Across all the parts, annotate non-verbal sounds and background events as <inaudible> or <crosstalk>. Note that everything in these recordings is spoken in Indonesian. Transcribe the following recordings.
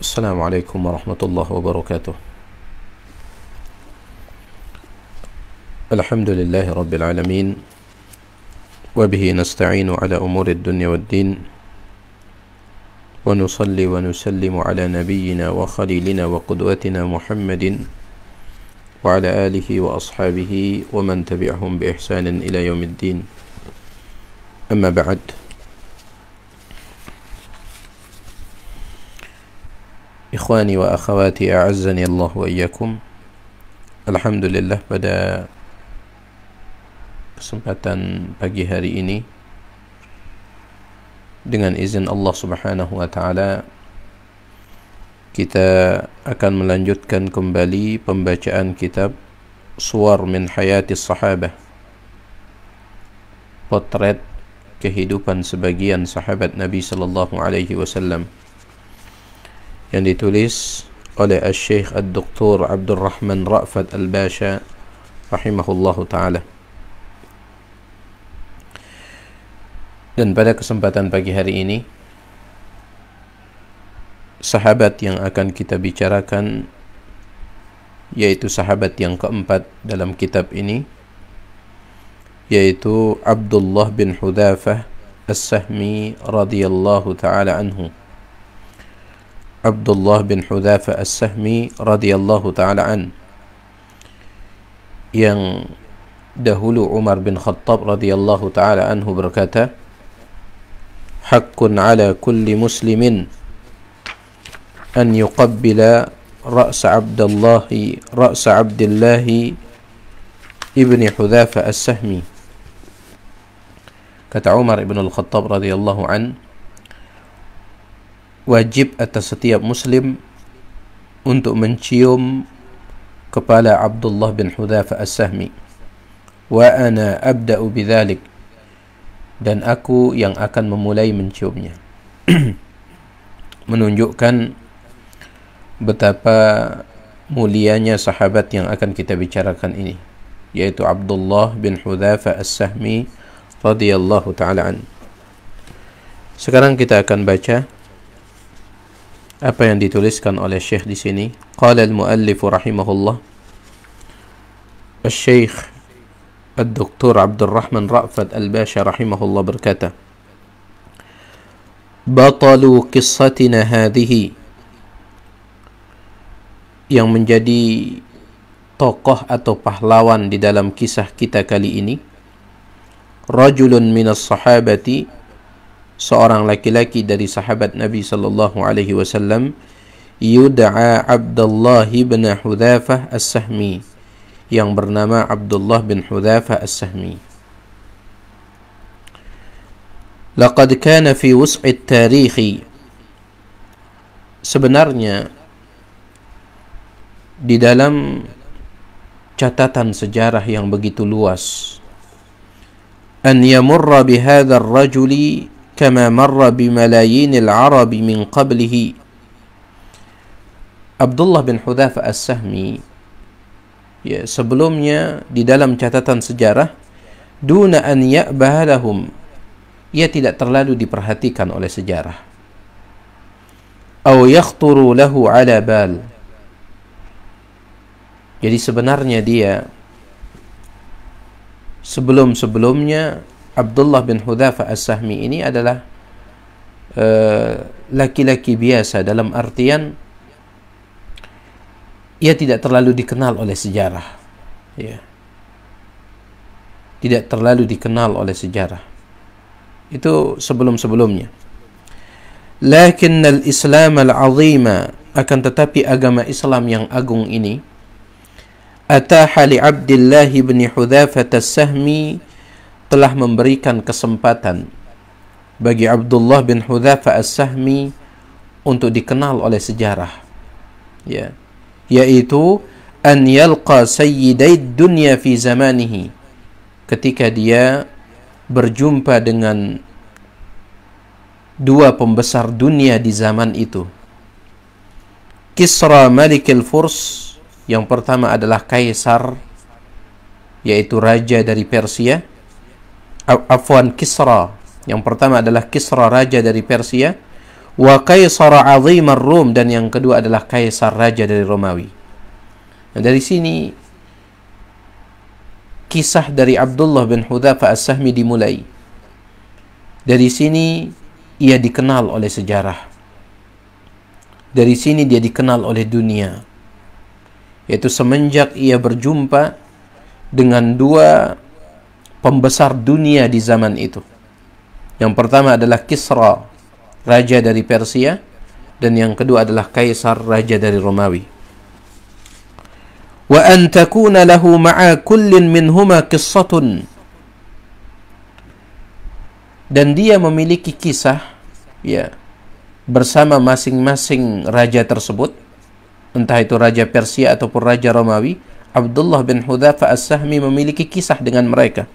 السلام عليكم ورحمة الله وبركاته الحمد لله رب العالمين وبه نستعين على أمور الدنيا والدين ونصلي ونسلم على نبينا وخليلنا وقدوتنا محمد وعلى آله وأصحابه ومن تبعهم بإحسان إلى يوم الدين أما بعد Ikhwani wa akhawati a'azzani Allah wa iyyakum. Alhamdulillah pada kesempatan pagi hari ini dengan izin Allah Subhanahu wa taala kita akan melanjutkan kembali pembacaan kitab Suar min Hayati Sahabah. Potret kehidupan sebagian sahabat Nabi sallallahu alaihi wasallam yang ditulis oleh Syekh Dr. doktor Abdul Rahman Ra'fat Al-Basha rahimahullahu taala. Dan pada kesempatan pagi hari ini sahabat yang akan kita bicarakan yaitu sahabat yang keempat dalam kitab ini yaitu Abdullah bin Hudafah As-Sahmi radhiyallahu taala anhu. عبد الله بن حذافة السهمي رضي الله تعالى عنه yang dahulu Umar bin Khattab radhiyallahu taala anhu berkata Haqqun ala kulli muslimin an yuqabbila ra'sa Abdullah ra'sa Abdullah ibni Hudhafa As-Sahmi kata Umar ibn Al-Khattab radhiyallahu anhu wajib atas setiap muslim untuk mencium kepala Abdullah bin Hudhafa As-Sahmi wa ana abda'u bidzalik dan aku yang akan memulai menciumnya <clears throat> menunjukkan betapa mulianya sahabat yang akan kita bicarakan ini yaitu Abdullah bin Hudhafa As-Sahmi radhiyallahu taala Sekarang kita akan baca Apa yang dituliskan oleh Syekh di sini? Qala al-muallif rahimahullah Al-Syekh Al-Doktor Abdul Rahman Ra'fat Al-Basha rahimahullah berkata Batalu kissatina hadhihi Yang menjadi tokoh atau pahlawan di dalam kisah kita kali ini Rajulun minas sahabati seorang laki-laki dari sahabat Nabi sallallahu alaihi wasallam yud'a Abdullah bin Hudzafah As-Sahmi yang bernama Abdullah bin Hudzafah As-Sahmi. Laqad kana fi wus'i at-tarikh Sebenarnya di dalam catatan sejarah yang begitu luas an yamurra bihadzal rajuli كما مر بملايين العرب من قبله Abdullah bin Hudhafa As-Sahmi ya sebelumnya di dalam catatan sejarah duna an ya'bahalahum ia tidak terlalu diperhatikan oleh sejarah atau yakhturu lahu ala bal jadi sebenarnya dia sebelum-sebelumnya Abdullah bin Hudhafa As-Sahmi ini adalah eh, laki-laki uh, biasa dalam artian ia tidak terlalu dikenal oleh sejarah ya tidak terlalu dikenal oleh sejarah itu sebelum-sebelumnya lakin al-islam al-azima akan tetapi agama Islam yang agung ini ataha li Abdullah bin Hudhafah as-Sahmi telah memberikan kesempatan bagi Abdullah bin Hudzafah As-Sahmi untuk dikenal oleh sejarah ya yaitu an yalqa sayyidaid dunya fi zamanihi ketika dia berjumpa dengan dua pembesar dunia di zaman itu Kisra Malikil Furs yang pertama adalah kaisar yaitu raja dari Persia afwan Kisra. Yang pertama adalah Kisra raja dari Persia, wa Kaisar azim Rum dan yang kedua adalah Kaisar raja dari Romawi. Nah, dari sini kisah dari Abdullah bin Hudzaifah As-Sahmi dimulai. Dari sini ia dikenal oleh sejarah. Dari sini dia dikenal oleh dunia. Yaitu semenjak ia berjumpa dengan dua pembesar dunia di zaman itu. Yang pertama adalah Kisra, raja dari Persia, dan yang kedua adalah Kaisar, raja dari Romawi. Wa an takuna lahu ma'a kullin minhuma Dan dia memiliki kisah ya bersama masing-masing raja tersebut entah itu raja Persia ataupun raja Romawi Abdullah bin Hudhafa As-Sahmi memiliki kisah dengan mereka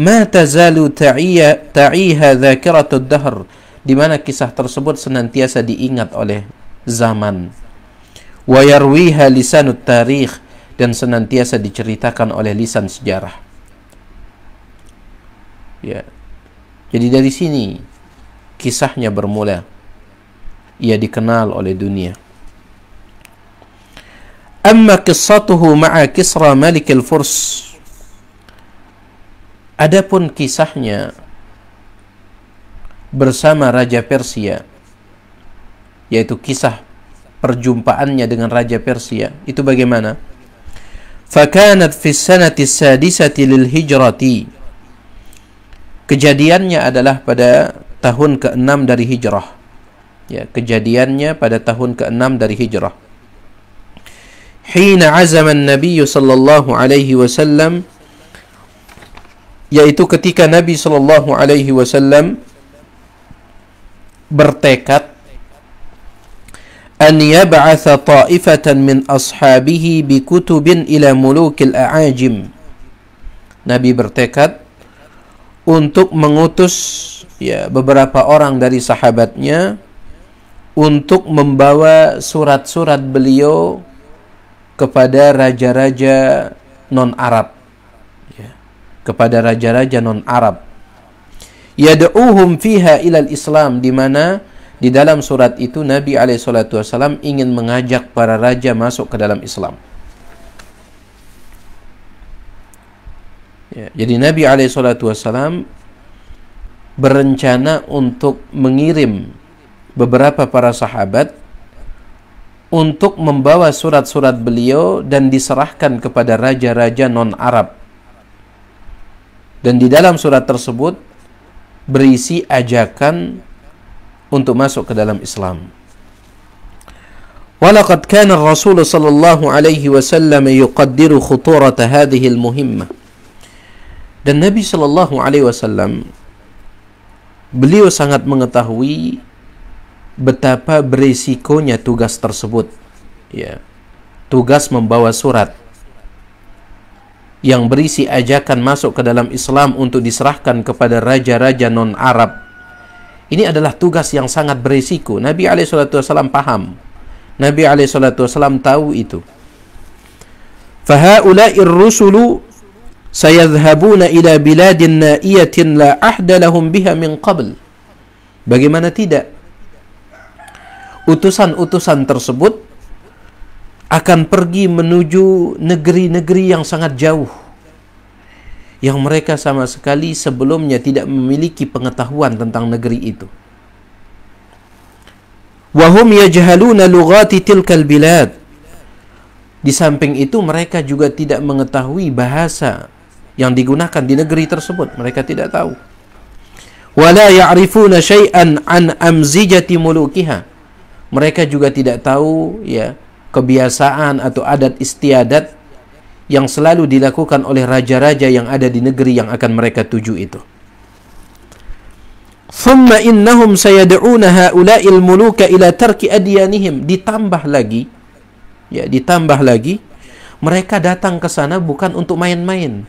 ma tazalu ta'iya ta'iha dzakiratud dahr di mana kisah tersebut senantiasa diingat oleh zaman wa yarwiha lisanut tarikh dan senantiasa diceritakan oleh lisan sejarah. Ya. Jadi dari sini kisahnya bermula. Ia dikenal oleh dunia. Amma kisatuhu ma'a Kisra Malik al-Furs Adapun kisahnya bersama Raja Persia, yaitu kisah perjumpaannya dengan Raja Persia, itu bagaimana? Fakanat fi sanati sadisati lil hijrati. Kejadiannya adalah pada tahun ke-6 dari hijrah. Ya, kejadiannya pada tahun ke-6 dari hijrah. Hina azam an-nabiy sallallahu alaihi wasallam yaitu ketika Nabi Shallallahu Alaihi Wasallam bertekad an yab'atha ta'ifatan min ashabihi bi kutubin ila mulukil a'ajim Nabi bertekad untuk mengutus ya beberapa orang dari sahabatnya untuk membawa surat-surat beliau kepada raja-raja non Arab kepada raja-raja non-Arab. Yad'uhum fiha ilal Islam di mana di dalam surat itu Nabi SAW ingin mengajak para raja masuk ke dalam Islam. Ya, jadi Nabi SAW berencana untuk mengirim beberapa para sahabat untuk membawa surat-surat beliau dan diserahkan kepada raja-raja non-Arab dan di dalam surat tersebut berisi ajakan untuk masuk ke dalam Islam. ولقد كان الرسول صلى الله عليه وسلم يقدر خطورة هذه المهمة dan Nabi Shallallahu Alaihi Wasallam beliau sangat mengetahui betapa berisikonya tugas tersebut ya tugas membawa surat yang berisi ajakan masuk ke dalam Islam untuk diserahkan kepada raja-raja non-Arab. Ini adalah tugas yang sangat berisiko. Nabi SAW paham. Nabi SAW tahu itu. فهؤلاء الرُّسُلُ سَيَذْهَبُونَ إِلَى بلاد نائية لَا أحد لهم بها من قبل Bagaimana tidak? Utusan-utusan tersebut akan pergi menuju negeri-negeri yang sangat jauh yang mereka sama sekali sebelumnya tidak memiliki pengetahuan tentang negeri itu. Wahum yajhaluna lughati tilkal bilad. Di samping itu mereka juga tidak mengetahui bahasa yang digunakan di negeri tersebut. Mereka tidak tahu. Wala ya'rifuna syai'an an amzijati mulukiha. Mereka juga tidak tahu ya kebiasaan atau adat istiadat yang selalu dilakukan oleh raja-raja yang ada di negeri yang akan mereka tuju itu. ثم إنهم سيدعون هؤلاء الملوك إلى ترك أديانهم ditambah lagi ya ditambah lagi mereka datang ke sana bukan untuk main-main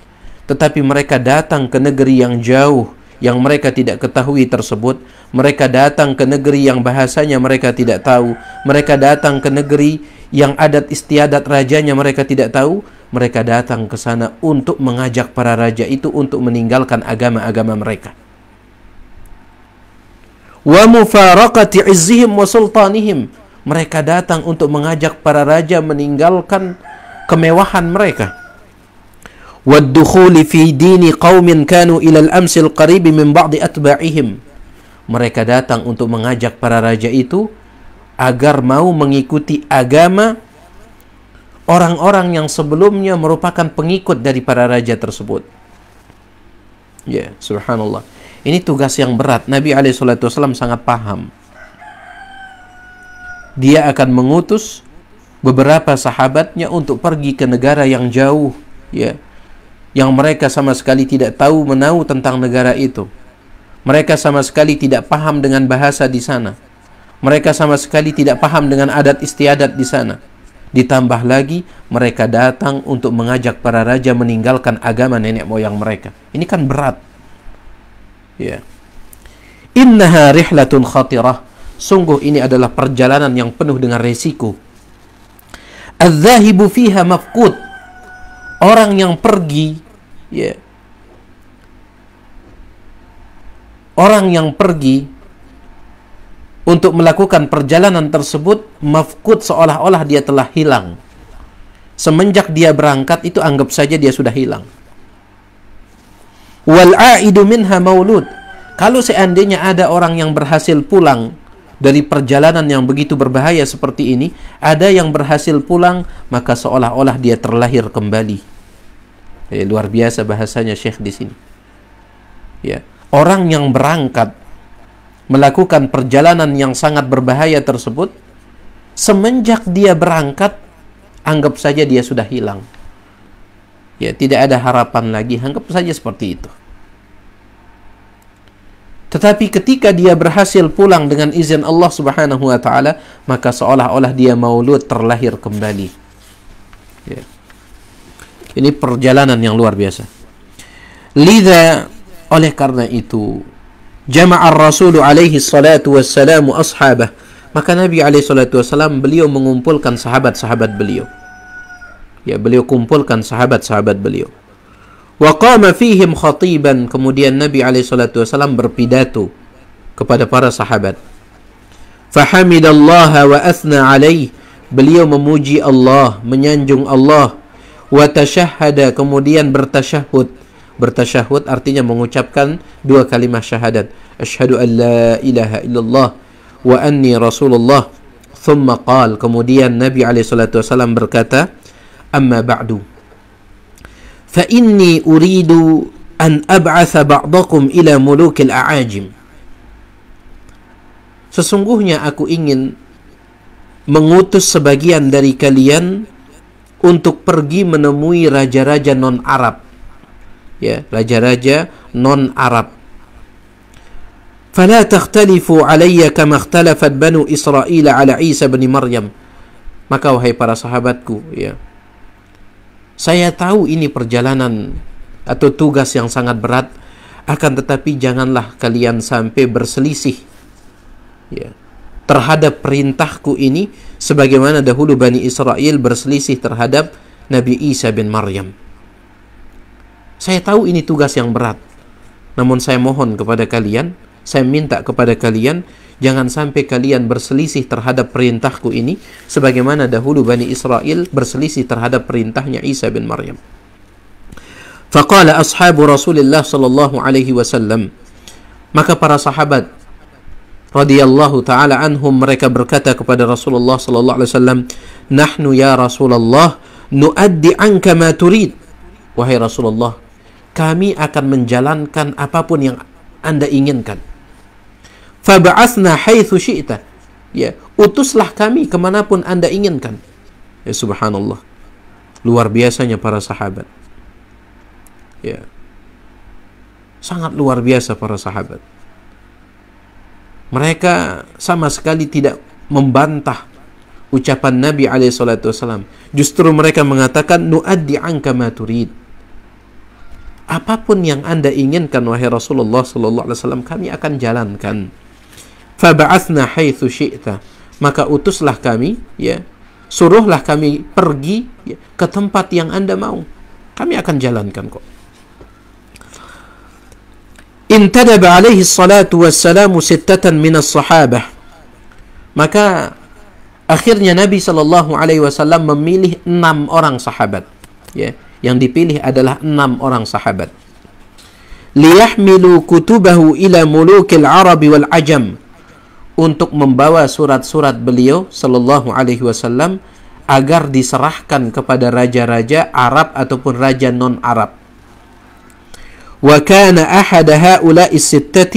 tetapi mereka datang ke negeri yang jauh yang mereka tidak ketahui tersebut. Mereka datang ke negeri yang bahasanya mereka tidak tahu. Mereka datang ke negeri yang adat istiadat rajanya mereka tidak tahu. Mereka datang ke sana untuk mengajak para raja itu untuk meninggalkan agama-agama mereka. Wa mufaraqati izzihim wa sultanihim. Mereka datang untuk mengajak para raja meninggalkan kemewahan mereka والدخول في دين قوم كانوا إلى الأمس القريب من بعض أتباعهم Mereka datang untuk mengajak para raja itu agar mau mengikuti agama orang-orang yang sebelumnya merupakan pengikut dari para raja tersebut. Ya, subhanallah. Ini tugas yang berat. Nabi SAW sangat paham. Dia akan mengutus beberapa sahabatnya untuk pergi ke negara yang jauh, ya yang mereka sama sekali tidak tahu menahu tentang negara itu. Mereka sama sekali tidak paham dengan bahasa di sana. Mereka sama sekali tidak paham dengan adat istiadat di sana. Ditambah lagi, mereka datang untuk mengajak para raja meninggalkan agama nenek moyang mereka. Ini kan berat. Ya. Innaha rihlatun khatirah. Sungguh ini adalah perjalanan yang penuh dengan resiko. Al-zahibu fiha mafkud orang yang pergi ya orang yang pergi untuk melakukan perjalanan tersebut mafkut seolah-olah dia telah hilang semenjak dia berangkat itu anggap saja dia sudah hilang wal aidu minha maulud kalau seandainya ada orang yang berhasil pulang dari perjalanan yang begitu berbahaya seperti ini ada yang berhasil pulang maka seolah-olah dia terlahir kembali Ya, luar biasa bahasanya Syekh di sini. Ya, orang yang berangkat melakukan perjalanan yang sangat berbahaya tersebut semenjak dia berangkat anggap saja dia sudah hilang. Ya, tidak ada harapan lagi, anggap saja seperti itu. Tetapi ketika dia berhasil pulang dengan izin Allah Subhanahu wa taala, maka seolah-olah dia maulud terlahir kembali. Ya. Ini perjalanan yang luar biasa. Lida oleh karena itu jama'a Rasul alaihi salatu wassalamu ashabah. Maka Nabi alaihi salatu wassalam beliau mengumpulkan sahabat-sahabat beliau. Ya, beliau kumpulkan sahabat-sahabat beliau. Wa qama fihim khatiban. Kemudian Nabi alaihi salatu wassalam berpidato kepada para sahabat. Fahamidallaha wa athna alaih. Beliau memuji Allah, menyanjung Allah, watashahada kemudian bertasyahud bertasyahud artinya mengucapkan dua kalimat syahadat asyhadu an la ilaha illallah wa anni rasulullah thumma qal kemudian nabi alaihi salatu wasallam berkata amma ba'du fa inni uridu an ab'atha ba'dakum ila mulukil a'ajim sesungguhnya aku ingin mengutus sebagian dari kalian untuk pergi menemui raja-raja non-Arab. Ya, raja-raja non-Arab. فلا تختلف علي كما اختلف بنو إسرائيل على عيسى بن مريم maka wahai para sahabatku ya saya tahu ini perjalanan atau tugas yang sangat berat akan tetapi janganlah kalian sampai berselisih ya terhadap perintahku ini sebagaimana dahulu Bani Israel berselisih terhadap Nabi Isa bin Maryam. Saya tahu ini tugas yang berat, namun saya mohon kepada kalian, saya minta kepada kalian, jangan sampai kalian berselisih terhadap perintahku ini sebagaimana dahulu Bani Israel berselisih terhadap perintahnya Isa bin Maryam. Faqala ashabu Rasulullah sallallahu alaihi wasallam. Maka para sahabat radhiyallahu taala anhum mereka berkata kepada Rasulullah sallallahu alaihi wasallam, "Nahnu ya Rasulullah nuaddi anka ma turid." Wahai Rasulullah, kami akan menjalankan apapun yang Anda inginkan. Fab'atsna haitsu syi'ta. Ya, utuslah kami kemanapun Anda inginkan. Ya subhanallah. Luar biasanya para sahabat. Ya. Sangat luar biasa para sahabat. Mereka sama sekali tidak membantah ucapan Nabi SAW. Justru mereka mengatakan, Nu'addi anka maturid. Apapun yang anda inginkan, wahai Rasulullah Sallallahu Alaihi Wasallam, kami akan jalankan. Faba'athna hay syi'ta. Maka utuslah kami, ya, suruhlah kami pergi ya, ke tempat yang anda mau. Kami akan jalankan kok intadab alaihi salatu wassalamu sittatan minas sahabah. Maka akhirnya Nabi Shallallahu alaihi wasallam memilih enam orang sahabat. Ya, yang dipilih adalah enam orang sahabat. Liyahmilu kutubahu ila mulukil Arabi wal Ajam untuk membawa surat-surat beliau Shallallahu alaihi wasallam agar diserahkan kepada raja-raja Arab ataupun raja non-Arab. وكان أحد هؤلاء الستة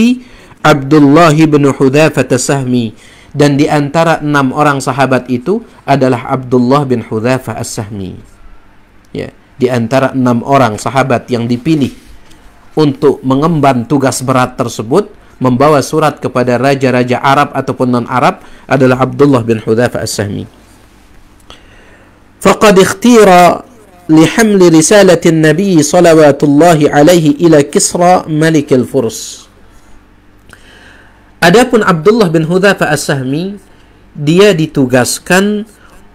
عبد الله بن حذافة السهمي. dan di antara enam orang sahabat itu adalah Abdullah bin Hudzafah As-Sahmi. Ya, di antara enam orang sahabat yang dipilih untuk mengemban tugas berat tersebut membawa surat kepada raja-raja Arab ataupun non-Arab adalah Abdullah bin Hudzafah As-Sahmi. Faqad ikhtira لحمل رسالة النبي صلوات الله عليه إلى كسرى ملك الفرس. Adapun Abdullah bin Hudzafa As-Sahmi dia ditugaskan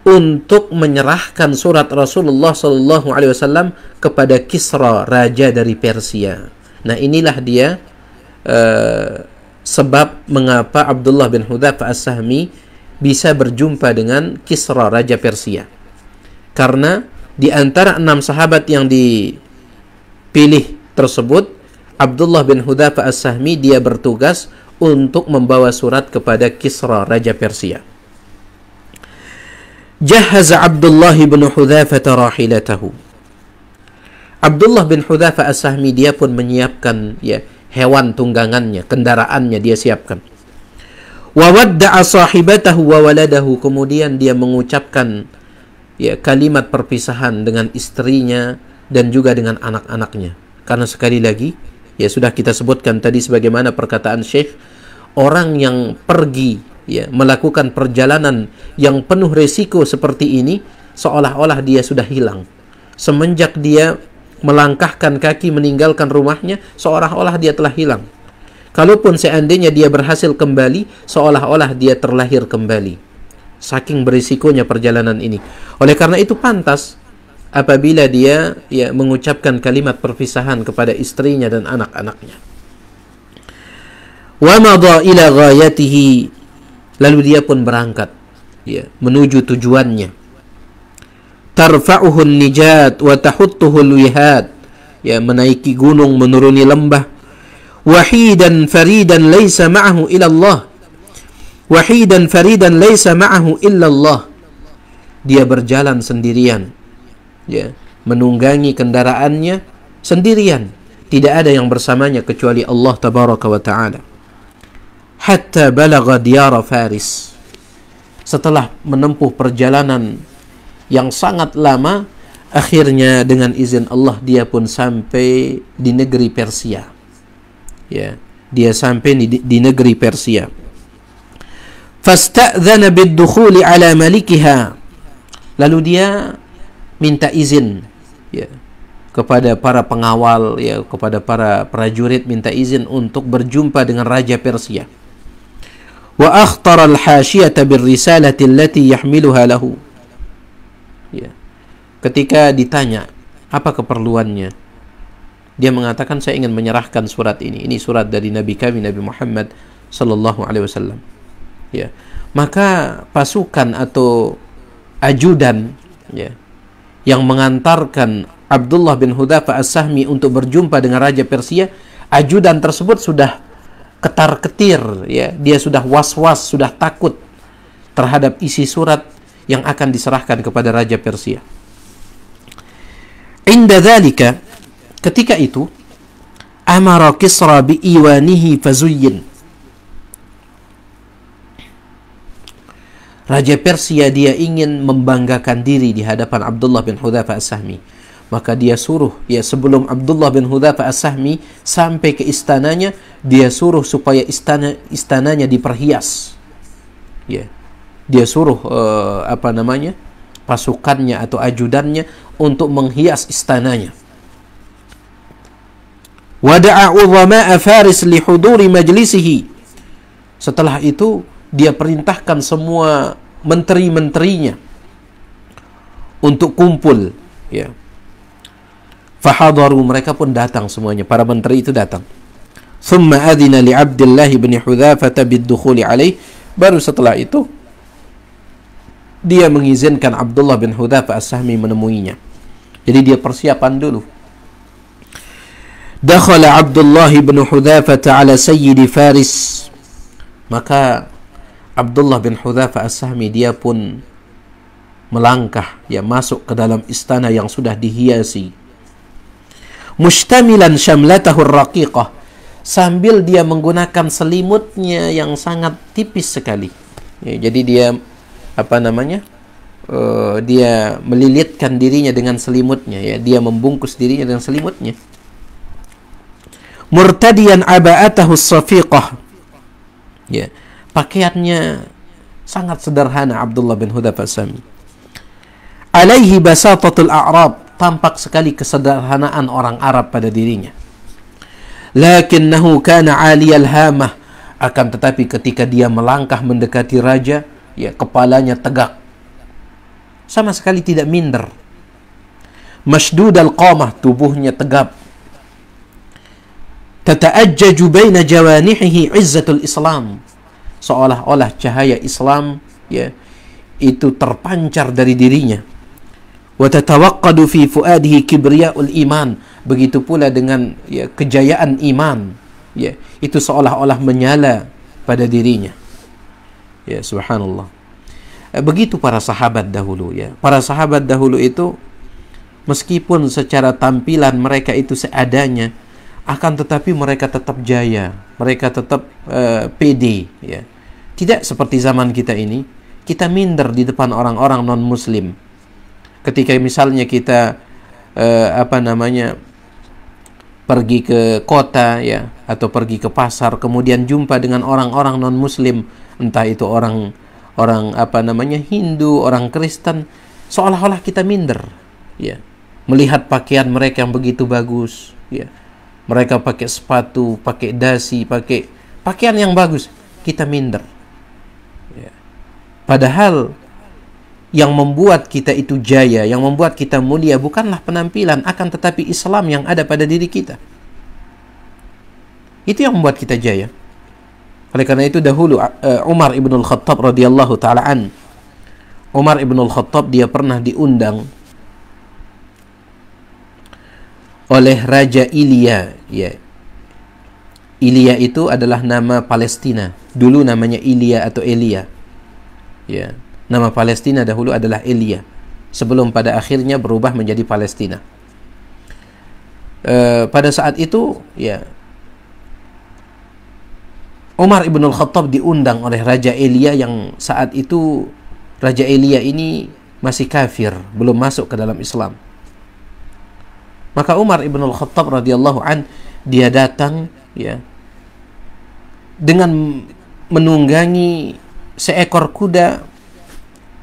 untuk menyerahkan surat Rasulullah sallallahu alaihi wasallam kepada Kisra raja dari Persia. Nah, inilah dia uh, sebab mengapa Abdullah bin Hudzafa As-Sahmi bisa berjumpa dengan Kisra raja Persia. Karena di antara enam sahabat yang dipilih tersebut, Abdullah bin Hudhafa As-Sahmi dia bertugas untuk membawa surat kepada Kisra, Raja Persia. Jahaz Abdullah bin Hudhafa rahilatahu. Abdullah bin Hudhafa As-Sahmi dia pun menyiapkan ya hewan tunggangannya, kendaraannya dia siapkan. Wa wadda'a sahibatahu wa waladahu. Kemudian dia mengucapkan ya kalimat perpisahan dengan istrinya dan juga dengan anak-anaknya. Karena sekali lagi ya sudah kita sebutkan tadi sebagaimana perkataan Syekh orang yang pergi ya melakukan perjalanan yang penuh resiko seperti ini seolah-olah dia sudah hilang. Semenjak dia melangkahkan kaki meninggalkan rumahnya seolah-olah dia telah hilang. Kalaupun seandainya dia berhasil kembali, seolah-olah dia terlahir kembali saking berisikonya perjalanan ini. Oleh karena itu pantas apabila dia ya mengucapkan kalimat perpisahan kepada istrinya dan anak-anaknya. Wa ila ghayatihi lalu dia pun berangkat ya menuju tujuannya. Tarfauhun nijat wa tahuttuhul wihad ya menaiki gunung menuruni lembah wahidan faridan laisa ma'ahu ila Allah wahidan faridan laisa ma'ahu illallah dia berjalan sendirian ya menunggangi kendaraannya sendirian tidak ada yang bersamanya kecuali Allah tabaraka wa taala hatta balagha diyar faris setelah menempuh perjalanan yang sangat lama akhirnya dengan izin Allah dia pun sampai di negeri Persia ya dia sampai di, di negeri Persia fasta'dhana bid ala malikiha lalu dia minta izin ya kepada para pengawal ya kepada para prajurit minta izin untuk berjumpa dengan raja Persia wa akhtara al hashiyah bir risalati allati yahmiluha lahu ya ketika ditanya apa keperluannya dia mengatakan saya ingin menyerahkan surat ini ini surat dari nabi kami nabi Muhammad sallallahu alaihi wasallam ya maka pasukan atau ajudan ya yang mengantarkan Abdullah bin Hudafa As-Sahmi untuk berjumpa dengan raja Persia ajudan tersebut sudah ketar-ketir ya dia sudah was-was sudah takut terhadap isi surat yang akan diserahkan kepada raja Persia Inda ketika itu amara Kisra bi iwanihi fazuyyin Raja Persia dia ingin membanggakan diri di hadapan Abdullah bin Hudhafa As-Sahmi. Maka dia suruh, ya sebelum Abdullah bin Hudhafa As-Sahmi sampai ke istananya, dia suruh supaya istana istananya diperhias. Ya. Dia suruh uh, apa namanya? pasukannya atau ajudannya untuk menghias istananya. Wada'a wa Faris li majlisihi. Setelah itu dia perintahkan semua menteri-menterinya untuk kumpul ya fahadaru mereka pun datang semuanya para menteri itu datang ثم أذن لعبد الله بن حذافة بالدخول عليه baru setelah itu dia mengizinkan Abdullah bin Hudhafah As-Sahmi menemuinya jadi dia persiapan dulu دخل Abdullah bin Hudhafah على سيد Faris maka Abdullah bin Hudhafa As-Sahmi dia pun melangkah ya masuk ke dalam istana yang sudah dihiasi mustamilan syamlatahu raqiqah sambil dia menggunakan selimutnya yang sangat tipis sekali ya, jadi dia apa namanya uh, dia melilitkan dirinya dengan selimutnya ya dia membungkus dirinya dengan selimutnya murtadiyan aba'atahu safiqah ya Pakaiannya sangat sederhana Abdullah bin Hudafah Sami. Alaihi basatatul a'rab, tampak sekali kesederhanaan orang Arab pada dirinya. Lakinnahu kana 'aliyal hamah, akan tetapi ketika dia melangkah mendekati raja, ya kepalanya tegak. Sama sekali tidak minder. Masdud al-qamah, tubuhnya tegap. Tata'ajjaju baina jawanihi izzatul Islam seolah-olah cahaya Islam ya itu terpancar dari dirinya wa fi fuadihi kibriyaul iman begitu pula dengan ya, kejayaan iman ya itu seolah-olah menyala pada dirinya ya subhanallah eh, begitu para sahabat dahulu ya para sahabat dahulu itu meskipun secara tampilan mereka itu seadanya akan tetapi mereka tetap jaya, mereka tetap uh, eh, PD, ya. Tidak seperti zaman kita ini, kita minder di depan orang-orang non-muslim. Ketika misalnya kita uh, apa namanya pergi ke kota ya atau pergi ke pasar kemudian jumpa dengan orang-orang non muslim entah itu orang orang apa namanya Hindu orang Kristen seolah-olah kita minder ya melihat pakaian mereka yang begitu bagus ya mereka pakai sepatu, pakai dasi, pakai pakaian yang bagus, kita minder. Ya. Padahal yang membuat kita itu jaya, yang membuat kita mulia bukanlah penampilan, akan tetapi Islam yang ada pada diri kita. Itu yang membuat kita jaya. Oleh karena itu dahulu uh, uh, Umar ibnul Khattab radhiyallahu taalaan, Umar ibnul Khattab dia pernah diundang oleh Raja Ilya ya Ilya itu adalah nama Palestina dulu namanya Ilya atau Elia ya nama Palestina dahulu adalah Elia sebelum pada akhirnya berubah menjadi Palestina e, pada saat itu ya Umar ibn al-Khattab diundang oleh Raja Elia yang saat itu Raja Elia ini masih kafir, belum masuk ke dalam Islam. Maka Umar ibn al Khattab radhiyallahu an dia datang ya dengan menunggangi seekor kuda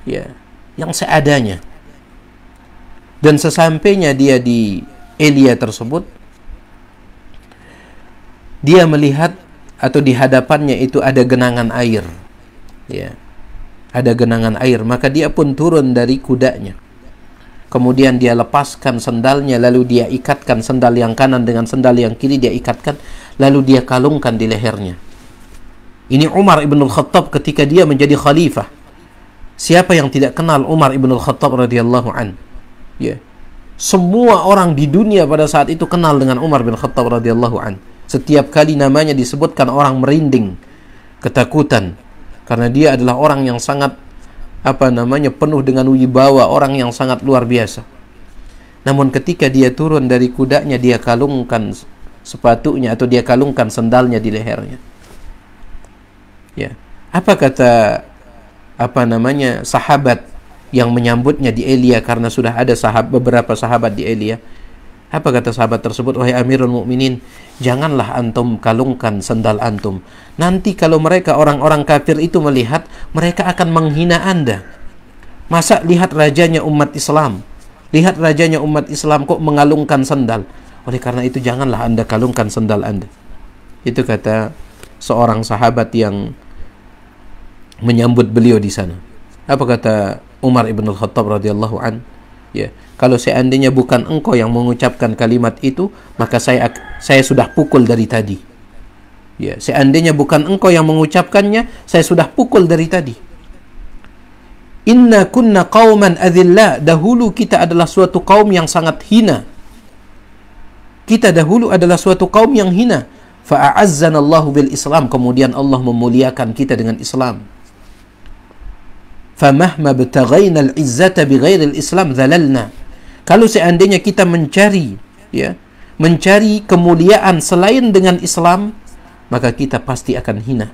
ya yang seadanya. Dan sesampainya dia di Elia tersebut dia melihat atau di hadapannya itu ada genangan air. Ya. Ada genangan air, maka dia pun turun dari kudanya kemudian dia lepaskan sendalnya lalu dia ikatkan sendal yang kanan dengan sendal yang kiri dia ikatkan lalu dia kalungkan di lehernya ini Umar ibn Khattab ketika dia menjadi khalifah siapa yang tidak kenal Umar ibn Khattab radhiyallahu an ya semua orang di dunia pada saat itu kenal dengan Umar bin Khattab radhiyallahu an setiap kali namanya disebutkan orang merinding ketakutan karena dia adalah orang yang sangat apa namanya penuh dengan wibawa orang yang sangat luar biasa namun ketika dia turun dari kudanya dia kalungkan sepatunya atau dia kalungkan sendalnya di lehernya ya apa kata apa namanya sahabat yang menyambutnya di Elia karena sudah ada sahabat beberapa sahabat di Elia apa kata sahabat tersebut? Wahai Amirul Mukminin, janganlah antum kalungkan sendal antum. Nanti kalau mereka orang-orang kafir itu melihat, mereka akan menghina Anda. Masa lihat rajanya umat Islam? Lihat rajanya umat Islam kok mengalungkan sendal. Oleh karena itu janganlah Anda kalungkan sendal Anda. Itu kata seorang sahabat yang menyambut beliau di sana. Apa kata Umar ibn al-Khattab radhiyallahu an? ya kalau seandainya bukan engkau yang mengucapkan kalimat itu maka saya saya sudah pukul dari tadi ya seandainya bukan engkau yang mengucapkannya saya sudah pukul dari tadi inna kunna qauman adillah dahulu kita adalah suatu kaum yang sangat hina kita dahulu adalah suatu kaum yang hina fa'azzanallahu bil islam kemudian Allah memuliakan kita dengan Islam famahma btaghaina al بِغَيْرِ bighairil Islam Kalau seandainya kita mencari ya, mencari kemuliaan selain dengan Islam, maka kita pasti akan hina.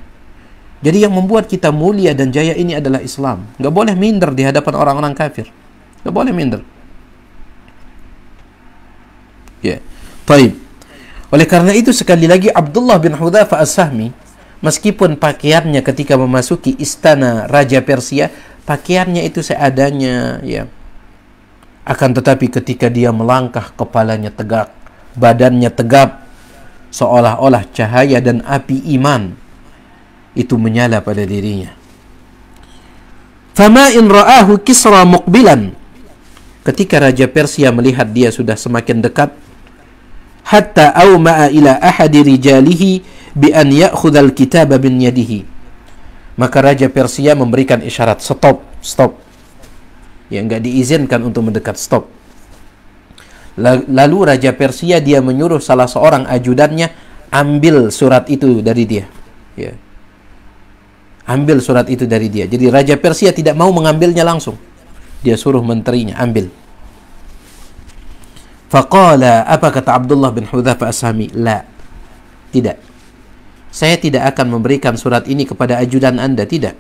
Jadi yang membuat kita mulia dan jaya ini adalah Islam. Gak boleh minder di hadapan orang-orang kafir. Gak boleh minder. Ya. baik. Taib. Oleh karena itu sekali lagi Abdullah bin Hudhafa As-Sahmi meskipun pakaiannya ketika memasuki istana Raja Persia pakaiannya itu seadanya ya akan tetapi ketika dia melangkah kepalanya tegak badannya tegap seolah-olah cahaya dan api iman itu menyala pada dirinya fama in ra'ahu kisra muqbilan ketika raja Persia melihat dia sudah semakin dekat hatta ma'a ila ahadi rijalihi bi an ya'khudhal kitaba min yadihi maka Raja Persia memberikan isyarat stop, stop. Ya nggak diizinkan untuk mendekat stop. Lalu Raja Persia dia menyuruh salah seorang ajudannya ambil surat itu dari dia. Ya. Ambil surat itu dari dia. Jadi Raja Persia tidak mau mengambilnya langsung. Dia suruh menterinya ambil. Faqala apa kata Abdullah bin Hudzaifah Asami? La. Tidak. Saya tidak akan memberikan surat ini kepada ajudan Anda, tidak.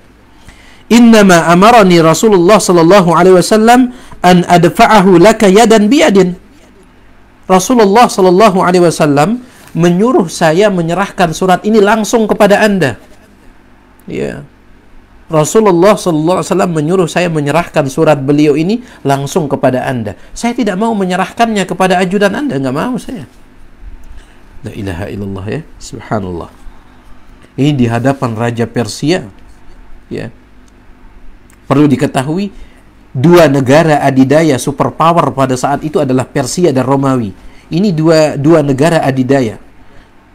Innama amarani Rasulullah sallallahu alaihi wasallam an adfa'ahu laka yadan biyadin. Rasulullah sallallahu alaihi wasallam menyuruh saya menyerahkan surat ini langsung kepada Anda. Ya. Rasulullah sallallahu alaihi wasallam menyuruh saya menyerahkan surat beliau ini langsung kepada Anda. Saya tidak mau menyerahkannya kepada ajudan Anda, nggak mau saya. La ilaha illallah ya. Subhanallah ini di hadapan raja Persia ya perlu diketahui dua negara adidaya superpower pada saat itu adalah Persia dan Romawi ini dua dua negara adidaya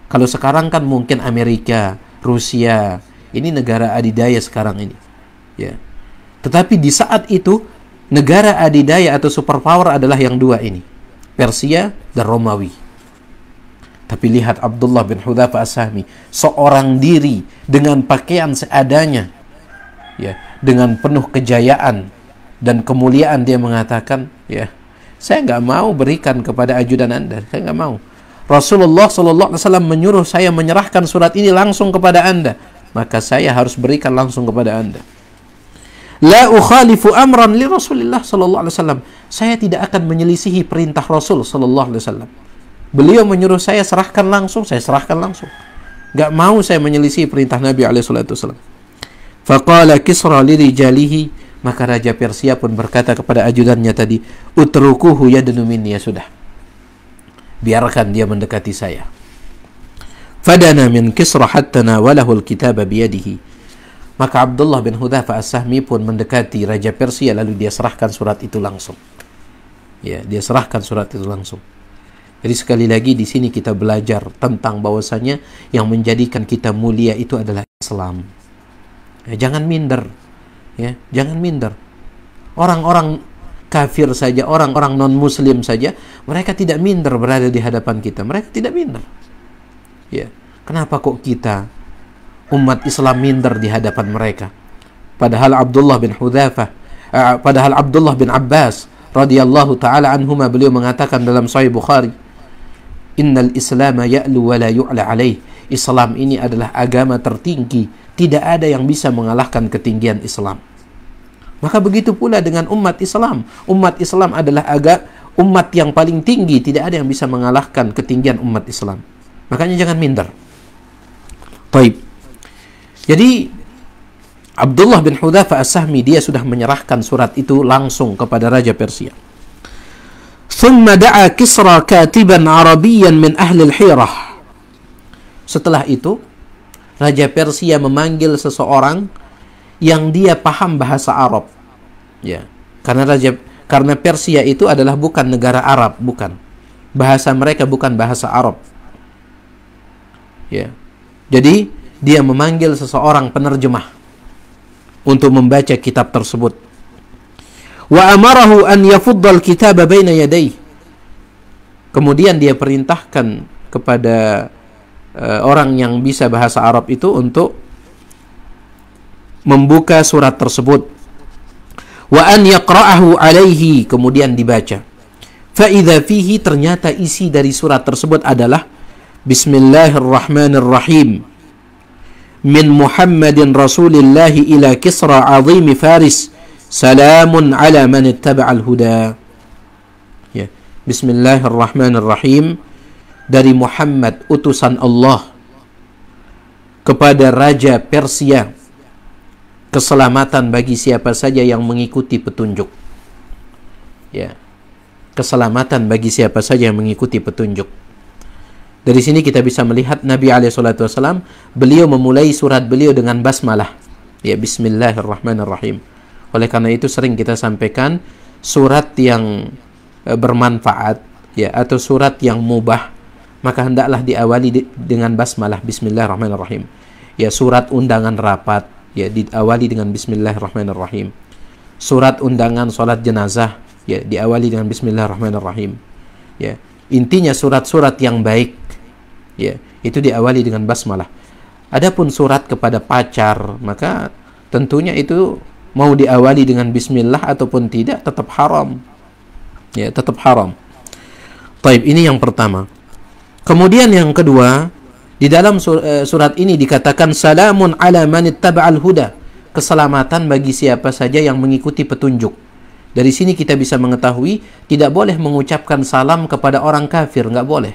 kalau sekarang kan mungkin Amerika Rusia ini negara adidaya sekarang ini ya tetapi di saat itu negara adidaya atau superpower adalah yang dua ini Persia dan Romawi tapi lihat Abdullah bin Hudhafa As-Sahmi, seorang diri dengan pakaian seadanya, ya, dengan penuh kejayaan dan kemuliaan dia mengatakan, ya, saya nggak mau berikan kepada ajudan Anda, saya nggak mau. Rasulullah Sallallahu Alaihi Wasallam menyuruh saya menyerahkan surat ini langsung kepada Anda, maka saya harus berikan langsung kepada Anda. La ukhalifu amran li Rasulillah sallallahu alaihi wasallam. Saya tidak akan menyelisihi perintah Rasul sallallahu alaihi wasallam Beliau menyuruh saya serahkan langsung, saya serahkan langsung. Gak mau saya menyelisih perintah Nabi Alaihissalam. Faqala Kisra lirijalihi, maka Raja Persia pun berkata kepada ajudannya tadi, Utrukuhu yadunumin, ya sudah. Biarkan dia mendekati saya. Fadana min Kisra hatta walahul kitab biyadihi. Maka Abdullah bin Hudhafa As-Sahmi pun mendekati Raja Persia lalu dia serahkan surat itu langsung. Ya, dia serahkan surat itu langsung. Jadi sekali lagi di sini kita belajar tentang bahwasanya yang menjadikan kita mulia itu adalah Islam. Ya, jangan minder, ya, jangan minder. Orang-orang kafir saja, orang-orang non-muslim saja, mereka tidak minder berada di hadapan kita. Mereka tidak minder. Ya, kenapa kok kita umat Islam minder di hadapan mereka? Padahal Abdullah bin Hudzafah, uh, eh, padahal Abdullah bin Abbas radhiyallahu taala anhuma beliau mengatakan dalam Sahih Bukhari, Innal Islam ya'lu wa la yu'la alaih. Islam ini adalah agama tertinggi, tidak ada yang bisa mengalahkan ketinggian Islam. Maka begitu pula dengan umat Islam. Umat Islam adalah agak umat yang paling tinggi, tidak ada yang bisa mengalahkan ketinggian umat Islam. Makanya jangan minder. Baik. Jadi Abdullah bin Hudhafa As-Sahmi dia sudah menyerahkan surat itu langsung kepada Raja Persia. ثم دعا كسرى كاتبا عربيا من أهل الحيرة setelah itu Raja Persia memanggil seseorang yang dia paham bahasa Arab. Ya, karena Raja karena Persia itu adalah bukan negara Arab, bukan. Bahasa mereka bukan bahasa Arab. Ya. Jadi dia memanggil seseorang penerjemah untuk membaca kitab tersebut wa amarahu an yafuddal kitaba baina yadayhi kemudian dia perintahkan kepada uh, orang yang bisa bahasa Arab itu untuk membuka surat tersebut wa an yaqra'ahu alaihi kemudian dibaca fa idza fihi ternyata isi dari surat tersebut adalah bismillahirrahmanirrahim min muhammadin rasulillahi ila kisra a'zim faris Salamun ala man ittaba'al huda. Ya. Bismillahirrahmanirrahim. Dari Muhammad utusan Allah kepada raja Persia keselamatan bagi siapa saja yang mengikuti petunjuk. Ya. Keselamatan bagi siapa saja yang mengikuti petunjuk. Dari sini kita bisa melihat Nabi SAW, beliau memulai surat beliau dengan basmalah. Ya, Bismillahirrahmanirrahim. Oleh karena itu sering kita sampaikan surat yang e, bermanfaat ya atau surat yang mubah maka hendaklah diawali dengan basmalah bismillahirrahmanirrahim. Ya surat undangan rapat ya diawali dengan bismillahirrahmanirrahim. Surat undangan salat jenazah ya diawali dengan bismillahirrahmanirrahim. Ya intinya surat-surat yang baik ya itu diawali dengan basmalah. Adapun surat kepada pacar maka tentunya itu mau diawali dengan bismillah ataupun tidak tetap haram. Ya, tetap haram. Taib ini yang pertama. Kemudian yang kedua, di dalam eh, surat ini dikatakan salamun ala manittaba'al huda. Keselamatan bagi siapa saja yang mengikuti petunjuk. Dari sini kita bisa mengetahui tidak boleh mengucapkan salam kepada orang kafir, nggak boleh.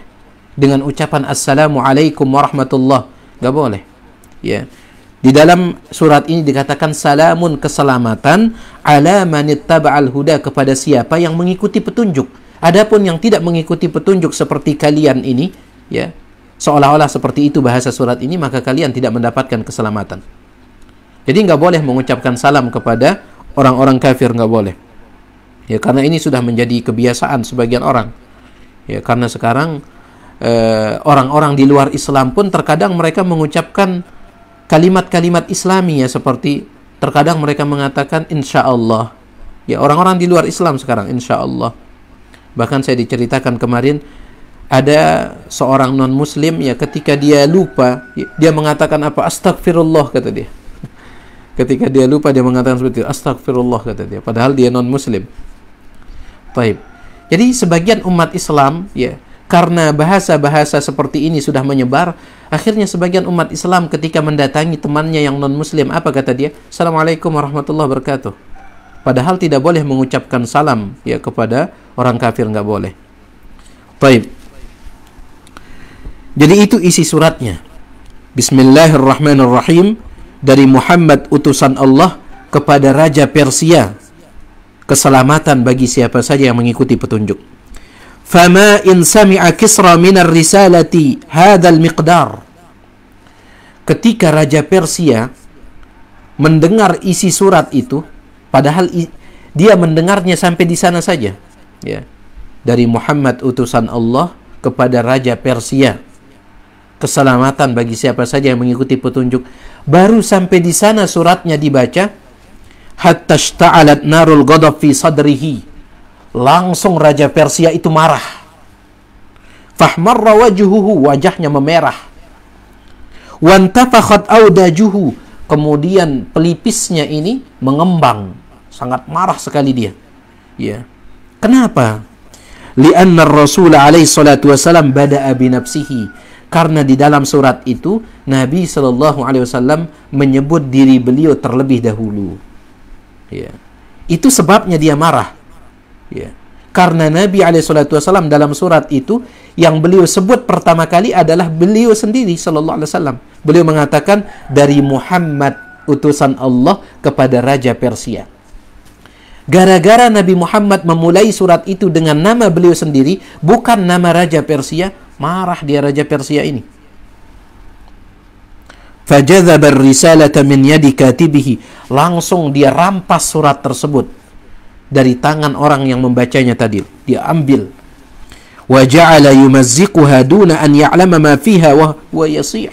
Dengan ucapan assalamu alaikum warahmatullah, nggak boleh. Ya. Yeah di dalam surat ini dikatakan salamun keselamatan ala manittaba'al huda kepada siapa yang mengikuti petunjuk. Adapun yang tidak mengikuti petunjuk seperti kalian ini, ya. Seolah-olah seperti itu bahasa surat ini, maka kalian tidak mendapatkan keselamatan. Jadi nggak boleh mengucapkan salam kepada orang-orang kafir nggak boleh. Ya karena ini sudah menjadi kebiasaan sebagian orang. Ya karena sekarang eh, orang-orang eh, orang -orang di luar Islam pun terkadang mereka mengucapkan kalimat-kalimat Islami ya seperti terkadang mereka mengatakan insya Allah ya orang-orang di luar Islam sekarang insya Allah bahkan saya diceritakan kemarin ada seorang non muslim ya ketika dia lupa dia mengatakan apa astagfirullah kata dia ketika dia lupa dia mengatakan seperti itu astagfirullah kata dia padahal dia non muslim taib jadi sebagian umat Islam ya karena bahasa-bahasa seperti ini sudah menyebar, akhirnya sebagian umat Islam ketika mendatangi temannya yang non-muslim, apa kata dia? Assalamualaikum warahmatullahi wabarakatuh. Padahal tidak boleh mengucapkan salam ya kepada orang kafir, nggak boleh. Baik. Jadi itu isi suratnya. Bismillahirrahmanirrahim dari Muhammad utusan Allah kepada Raja Persia. Keselamatan bagi siapa saja yang mengikuti petunjuk. فما إن سمع كسرى من الرسالة هذا المقدار ketika raja Persia mendengar isi surat itu padahal dia mendengarnya sampai di sana saja ya dari Muhammad utusan Allah kepada raja Persia keselamatan bagi siapa saja yang mengikuti petunjuk baru sampai di sana suratnya dibaca hatta narul ghadab fi sadrihi Langsung Raja Persia itu marah. Fahmarra wajuhuhu, wajahnya memerah. Wantafakhat audajuhu, kemudian pelipisnya ini mengembang. Sangat marah sekali dia. Ya. Kenapa? Lianna Rasul alaihi salatu wasalam bada'a binafsihi karena di dalam surat itu Nabi Shallallahu Alaihi Wasallam menyebut diri beliau terlebih dahulu. Ya. Itu sebabnya dia marah. Ya. Karena Nabi SAW dalam surat itu yang beliau sebut pertama kali adalah beliau sendiri Sallallahu Alaihi Wasallam. Beliau mengatakan dari Muhammad utusan Allah kepada Raja Persia. Gara-gara Nabi Muhammad memulai surat itu dengan nama beliau sendiri, bukan nama Raja Persia, marah dia Raja Persia ini. Fajadhabar risalata min yadi katibihi. Langsung dia rampas surat tersebut dari tangan orang yang membacanya tadi. Dia ambil. Wa yumazziquha duna an ya'lama ma fiha wa huwa yasih.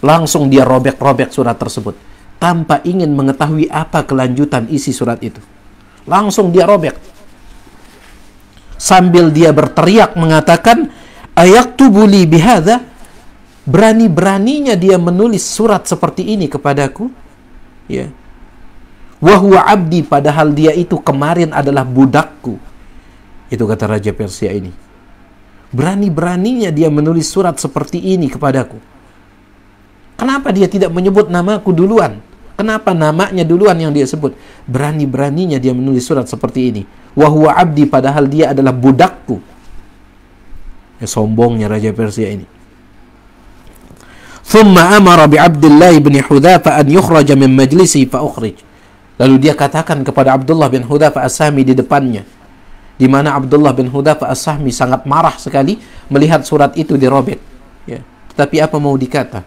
Langsung dia robek-robek surat tersebut tanpa ingin mengetahui apa kelanjutan isi surat itu. Langsung dia robek. Sambil dia berteriak mengatakan, tubuli bihada. Berani-beraninya dia menulis surat seperti ini kepadaku. Ya. Yeah Wahuwa abdi padahal dia itu kemarin adalah budakku. Itu kata Raja Persia ini. Berani-beraninya dia menulis surat seperti ini kepadaku. Kenapa dia tidak menyebut namaku duluan? Kenapa namanya duluan yang dia sebut? Berani-beraninya dia menulis surat seperti ini. Wahuwa abdi padahal dia adalah budakku. Ya, sombongnya Raja Persia ini. ثم أمر بعبد الله بن حذافة أن يخرج من مجلسه فأخرج Lalu dia katakan kepada Abdullah bin Hudhafa As-Sahmi di depannya. Di mana Abdullah bin Hudhafa As-Sahmi sangat marah sekali melihat surat itu dirobek. Ya. Tetapi apa mau dikata?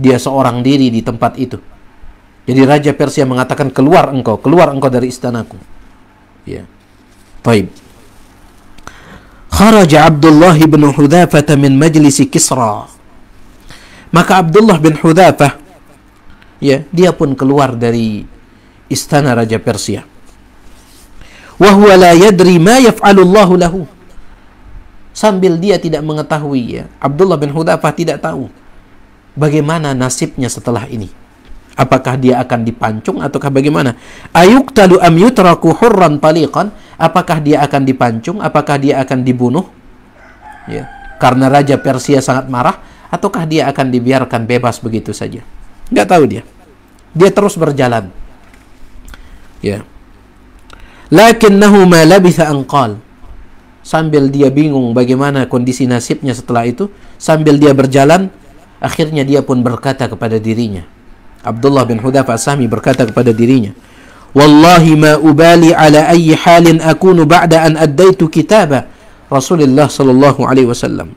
Dia seorang diri di tempat itu. Jadi Raja Persia mengatakan, keluar engkau, keluar engkau dari istanaku. Ya. Taib. عبد Abdullah bin حذافة min مجلس Kisra. Maka Abdullah bin Hudhafa, ya, dia pun keluar dari istana raja Persia. Wahuwa la yadri ma yaf'alullahu lahu. Sambil dia tidak mengetahui ya, Abdullah bin Hudafah tidak tahu bagaimana nasibnya setelah ini. Apakah dia akan dipancung ataukah bagaimana? Ayuk talu am yutraku hurran taliqan? Apakah dia akan dipancung? Apakah dia akan dibunuh? Ya, karena raja Persia sangat marah ataukah dia akan dibiarkan bebas begitu saja? Nggak tahu dia. Dia terus berjalan ya lakinnahu ma labitha anqal sambil dia bingung bagaimana kondisi nasibnya setelah itu sambil dia berjalan akhirnya dia pun berkata kepada dirinya Abdullah bin Hudafah Sami berkata kepada dirinya wallahi ma ubali ala ayyi halin akunu ba'da an addaitu kitaba Rasulullah sallallahu alaihi wasallam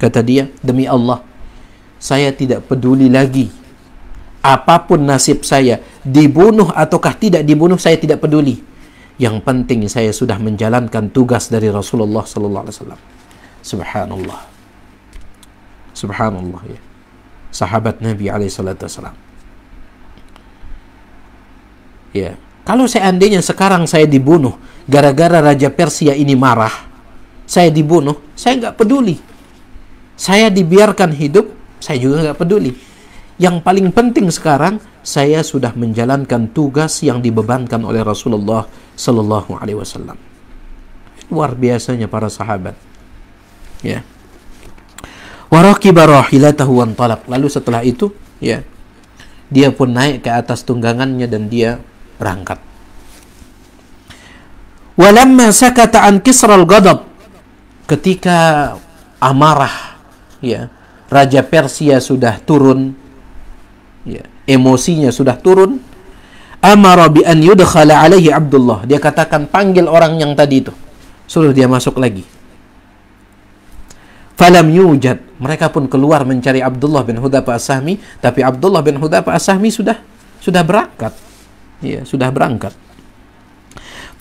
kata dia demi Allah saya tidak peduli lagi apapun nasib saya, dibunuh ataukah tidak dibunuh saya tidak peduli. Yang penting saya sudah menjalankan tugas dari Rasulullah sallallahu alaihi wasallam. Subhanallah. Subhanallah ya. Sahabat Nabi alaihi wasallam. Ya. Kalau seandainya sekarang saya dibunuh gara-gara Raja Persia ini marah, saya dibunuh, saya nggak peduli. Saya dibiarkan hidup, saya juga nggak peduli yang paling penting sekarang saya sudah menjalankan tugas yang dibebankan oleh Rasulullah Sallallahu Alaihi Wasallam. Luar biasanya para sahabat. Ya. Warahkibarohilatahu antalak. talak. Lalu setelah itu, ya, dia pun naik ke atas tunggangannya dan dia berangkat. Walamma sakata an kisral ghadab. Ketika amarah, ya, Raja Persia sudah turun ya, emosinya sudah turun amara bi an yudkhala alaihi Abdullah dia katakan panggil orang yang tadi itu suruh dia masuk lagi falam yujad mereka pun keluar mencari Abdullah bin Hudzafa As-Sahmi tapi Abdullah bin Hudzafa As-Sahmi sudah sudah berangkat ya sudah berangkat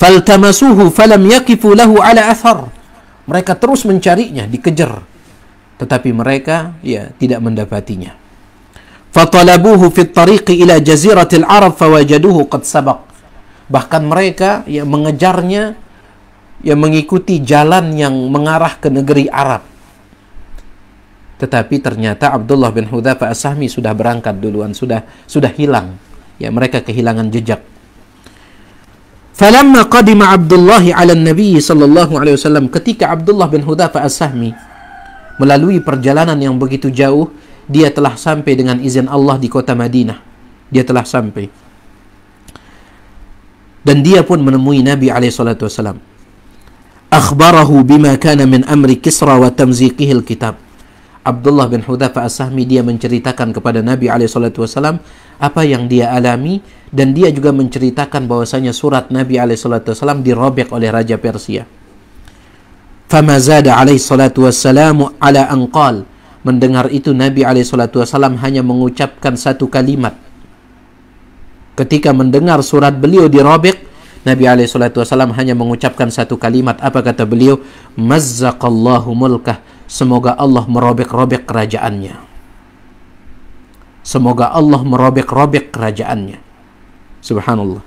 faltamasuhu falam yaqifu lahu ala athar mereka terus mencarinya dikejar tetapi mereka ya tidak mendapatinya fatalabuhu fit tariqi ila jaziratil arab fawajaduhu qad sabaq bahkan mereka yang mengejarnya yang mengikuti jalan yang mengarah ke negeri Arab tetapi ternyata Abdullah bin Hudhafa As-Sahmi sudah berangkat duluan sudah sudah hilang ya mereka kehilangan jejak falamma qadima Abdullah ala Nabi sallallahu alaihi wasallam ketika Abdullah bin Hudhafa As-Sahmi melalui perjalanan yang begitu jauh dia telah sampai dengan izin Allah di kota Madinah. Dia telah sampai. Dan dia pun menemui Nabi SAW. Akhbarahu bima kana min amri Kisra wa kitab. Abdullah bin Hudhafa As-Sahmi dia menceritakan kepada Nabi SAW apa yang dia alami dan dia juga menceritakan bahwasanya surat Nabi SAW dirobek oleh Raja Persia. فما زاد عليه salatu wassalamu على أن Mendengar itu Nabi SAW hanya mengucapkan satu kalimat. Ketika mendengar surat beliau dirobek, Nabi SAW hanya mengucapkan satu kalimat. Apa kata beliau? Mazzaqallahu mulkah. Semoga Allah merobek-robek kerajaannya. Semoga Allah merobek-robek kerajaannya. Subhanallah.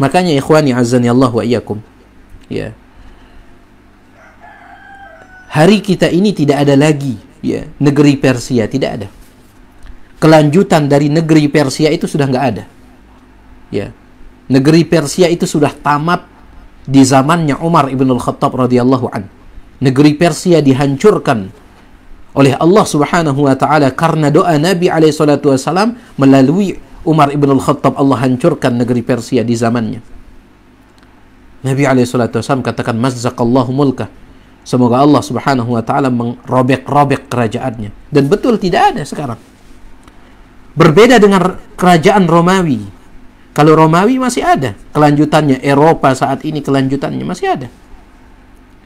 Makanya ikhwani azani Allah wa iyakum. Ya. Yeah hari kita ini tidak ada lagi ya negeri Persia tidak ada kelanjutan dari negeri Persia itu sudah nggak ada ya negeri Persia itu sudah tamat di zamannya Umar ibn al Khattab radhiyallahu an negeri Persia dihancurkan oleh Allah subhanahu wa taala karena doa Nabi alaihissalam melalui Umar ibn al Khattab Allah hancurkan negeri Persia di zamannya Nabi alaihissalam katakan mazzakallahu mulkah Semoga Allah Subhanahu wa taala merobek-robek kerajaannya. Dan betul tidak ada sekarang. Berbeda dengan kerajaan Romawi. Kalau Romawi masih ada kelanjutannya Eropa saat ini kelanjutannya masih ada.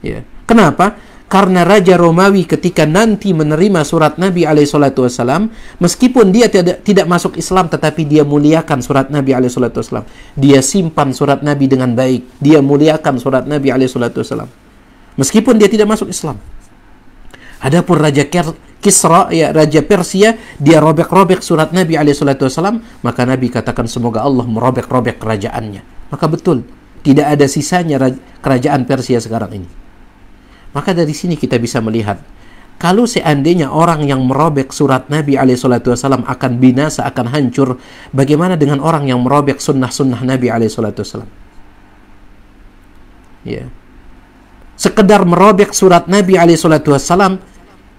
Ya. Kenapa? Karena Raja Romawi ketika nanti menerima surat Nabi wassalam. meskipun dia tidak, tidak masuk Islam, tetapi dia muliakan surat Nabi wassalam. Dia simpan surat Nabi dengan baik. Dia muliakan surat Nabi wassalam meskipun dia tidak masuk Islam. Adapun Raja Kisra, ya Raja Persia, dia robek-robek surat Nabi Alaihissalam, maka Nabi katakan semoga Allah merobek-robek kerajaannya. Maka betul, tidak ada sisanya kerajaan Persia sekarang ini. Maka dari sini kita bisa melihat, kalau seandainya orang yang merobek surat Nabi Alaihissalam akan binasa, akan hancur, bagaimana dengan orang yang merobek sunnah-sunnah Nabi Alaihissalam? Ya sekedar merobek surat Nabi SAW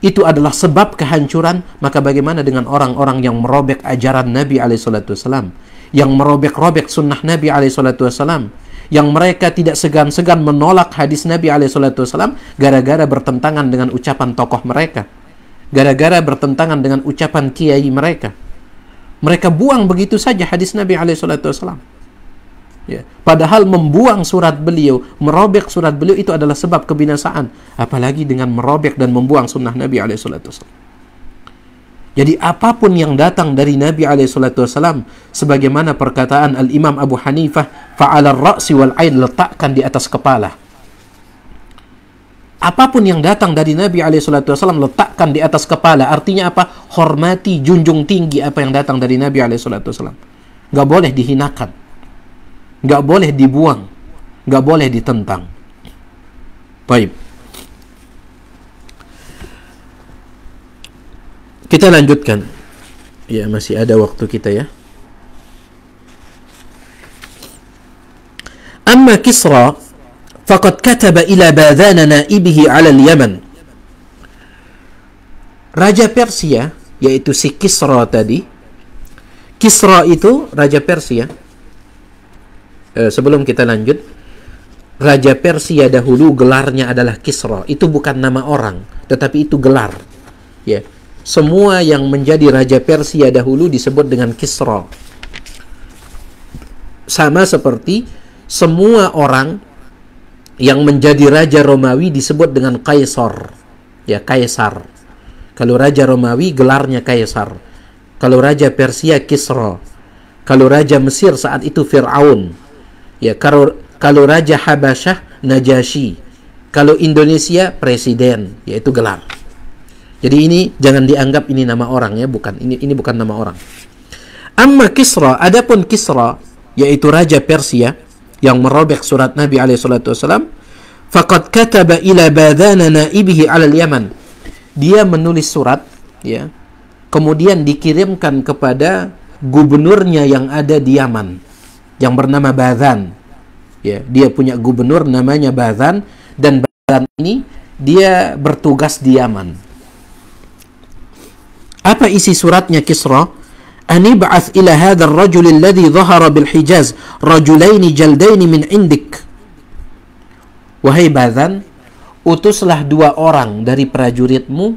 itu adalah sebab kehancuran, maka bagaimana dengan orang-orang yang merobek ajaran Nabi SAW, yang merobek-robek sunnah Nabi SAW, yang mereka tidak segan-segan menolak hadis Nabi SAW gara-gara bertentangan dengan ucapan tokoh mereka, gara-gara bertentangan dengan ucapan kiai mereka. Mereka buang begitu saja hadis Nabi SAW. Ya. Padahal membuang surat beliau, merobek surat beliau itu adalah sebab kebinasaan. Apalagi dengan merobek dan membuang sunnah Nabi SAW. Jadi apapun yang datang dari Nabi SAW, sebagaimana perkataan Al-Imam Abu Hanifah, fa'ala ra'si wal ain letakkan di atas kepala. Apapun yang datang dari Nabi SAW letakkan di atas kepala. Artinya apa? Hormati, junjung tinggi apa yang datang dari Nabi SAW. Gak boleh dihinakan nggak boleh dibuang, nggak boleh ditentang. Baik. Kita lanjutkan. Ya, masih ada waktu kita ya. Amma Kisra faqad kataba ila badana naibihi ala yaman Raja Persia, yaitu si Kisra tadi. Kisra itu raja Persia Eh, sebelum kita lanjut, Raja Persia dahulu gelarnya adalah Kisra. Itu bukan nama orang, tetapi itu gelar. Ya. Semua yang menjadi Raja Persia dahulu disebut dengan Kisra. Sama seperti semua orang yang menjadi raja Romawi disebut dengan kaisar. Ya, kaisar. Kalau raja Romawi gelarnya kaisar. Kalau raja Persia Kisra. Kalau raja Mesir saat itu Firaun ya kalau kalau raja Habasyah Najasyi kalau Indonesia presiden yaitu gelar jadi ini jangan dianggap ini nama orang ya bukan ini ini bukan nama orang amma Kisra adapun Kisra yaitu raja Persia yang merobek surat Nabi alaihi salatu wasallam faqad kataba ila badana naibihi alal Yaman dia menulis surat ya kemudian dikirimkan kepada gubernurnya yang ada di Yaman yang bernama Bazan. Ya, dia punya gubernur namanya Bazan dan Bazan ini dia bertugas di Yaman. Apa isi suratnya Kisra? Ani ba'ath ila hadzal rajul alladhi dhahara bil Hijaz rajulain jaldain min indik. Wahai Bazan, utuslah dua orang dari prajuritmu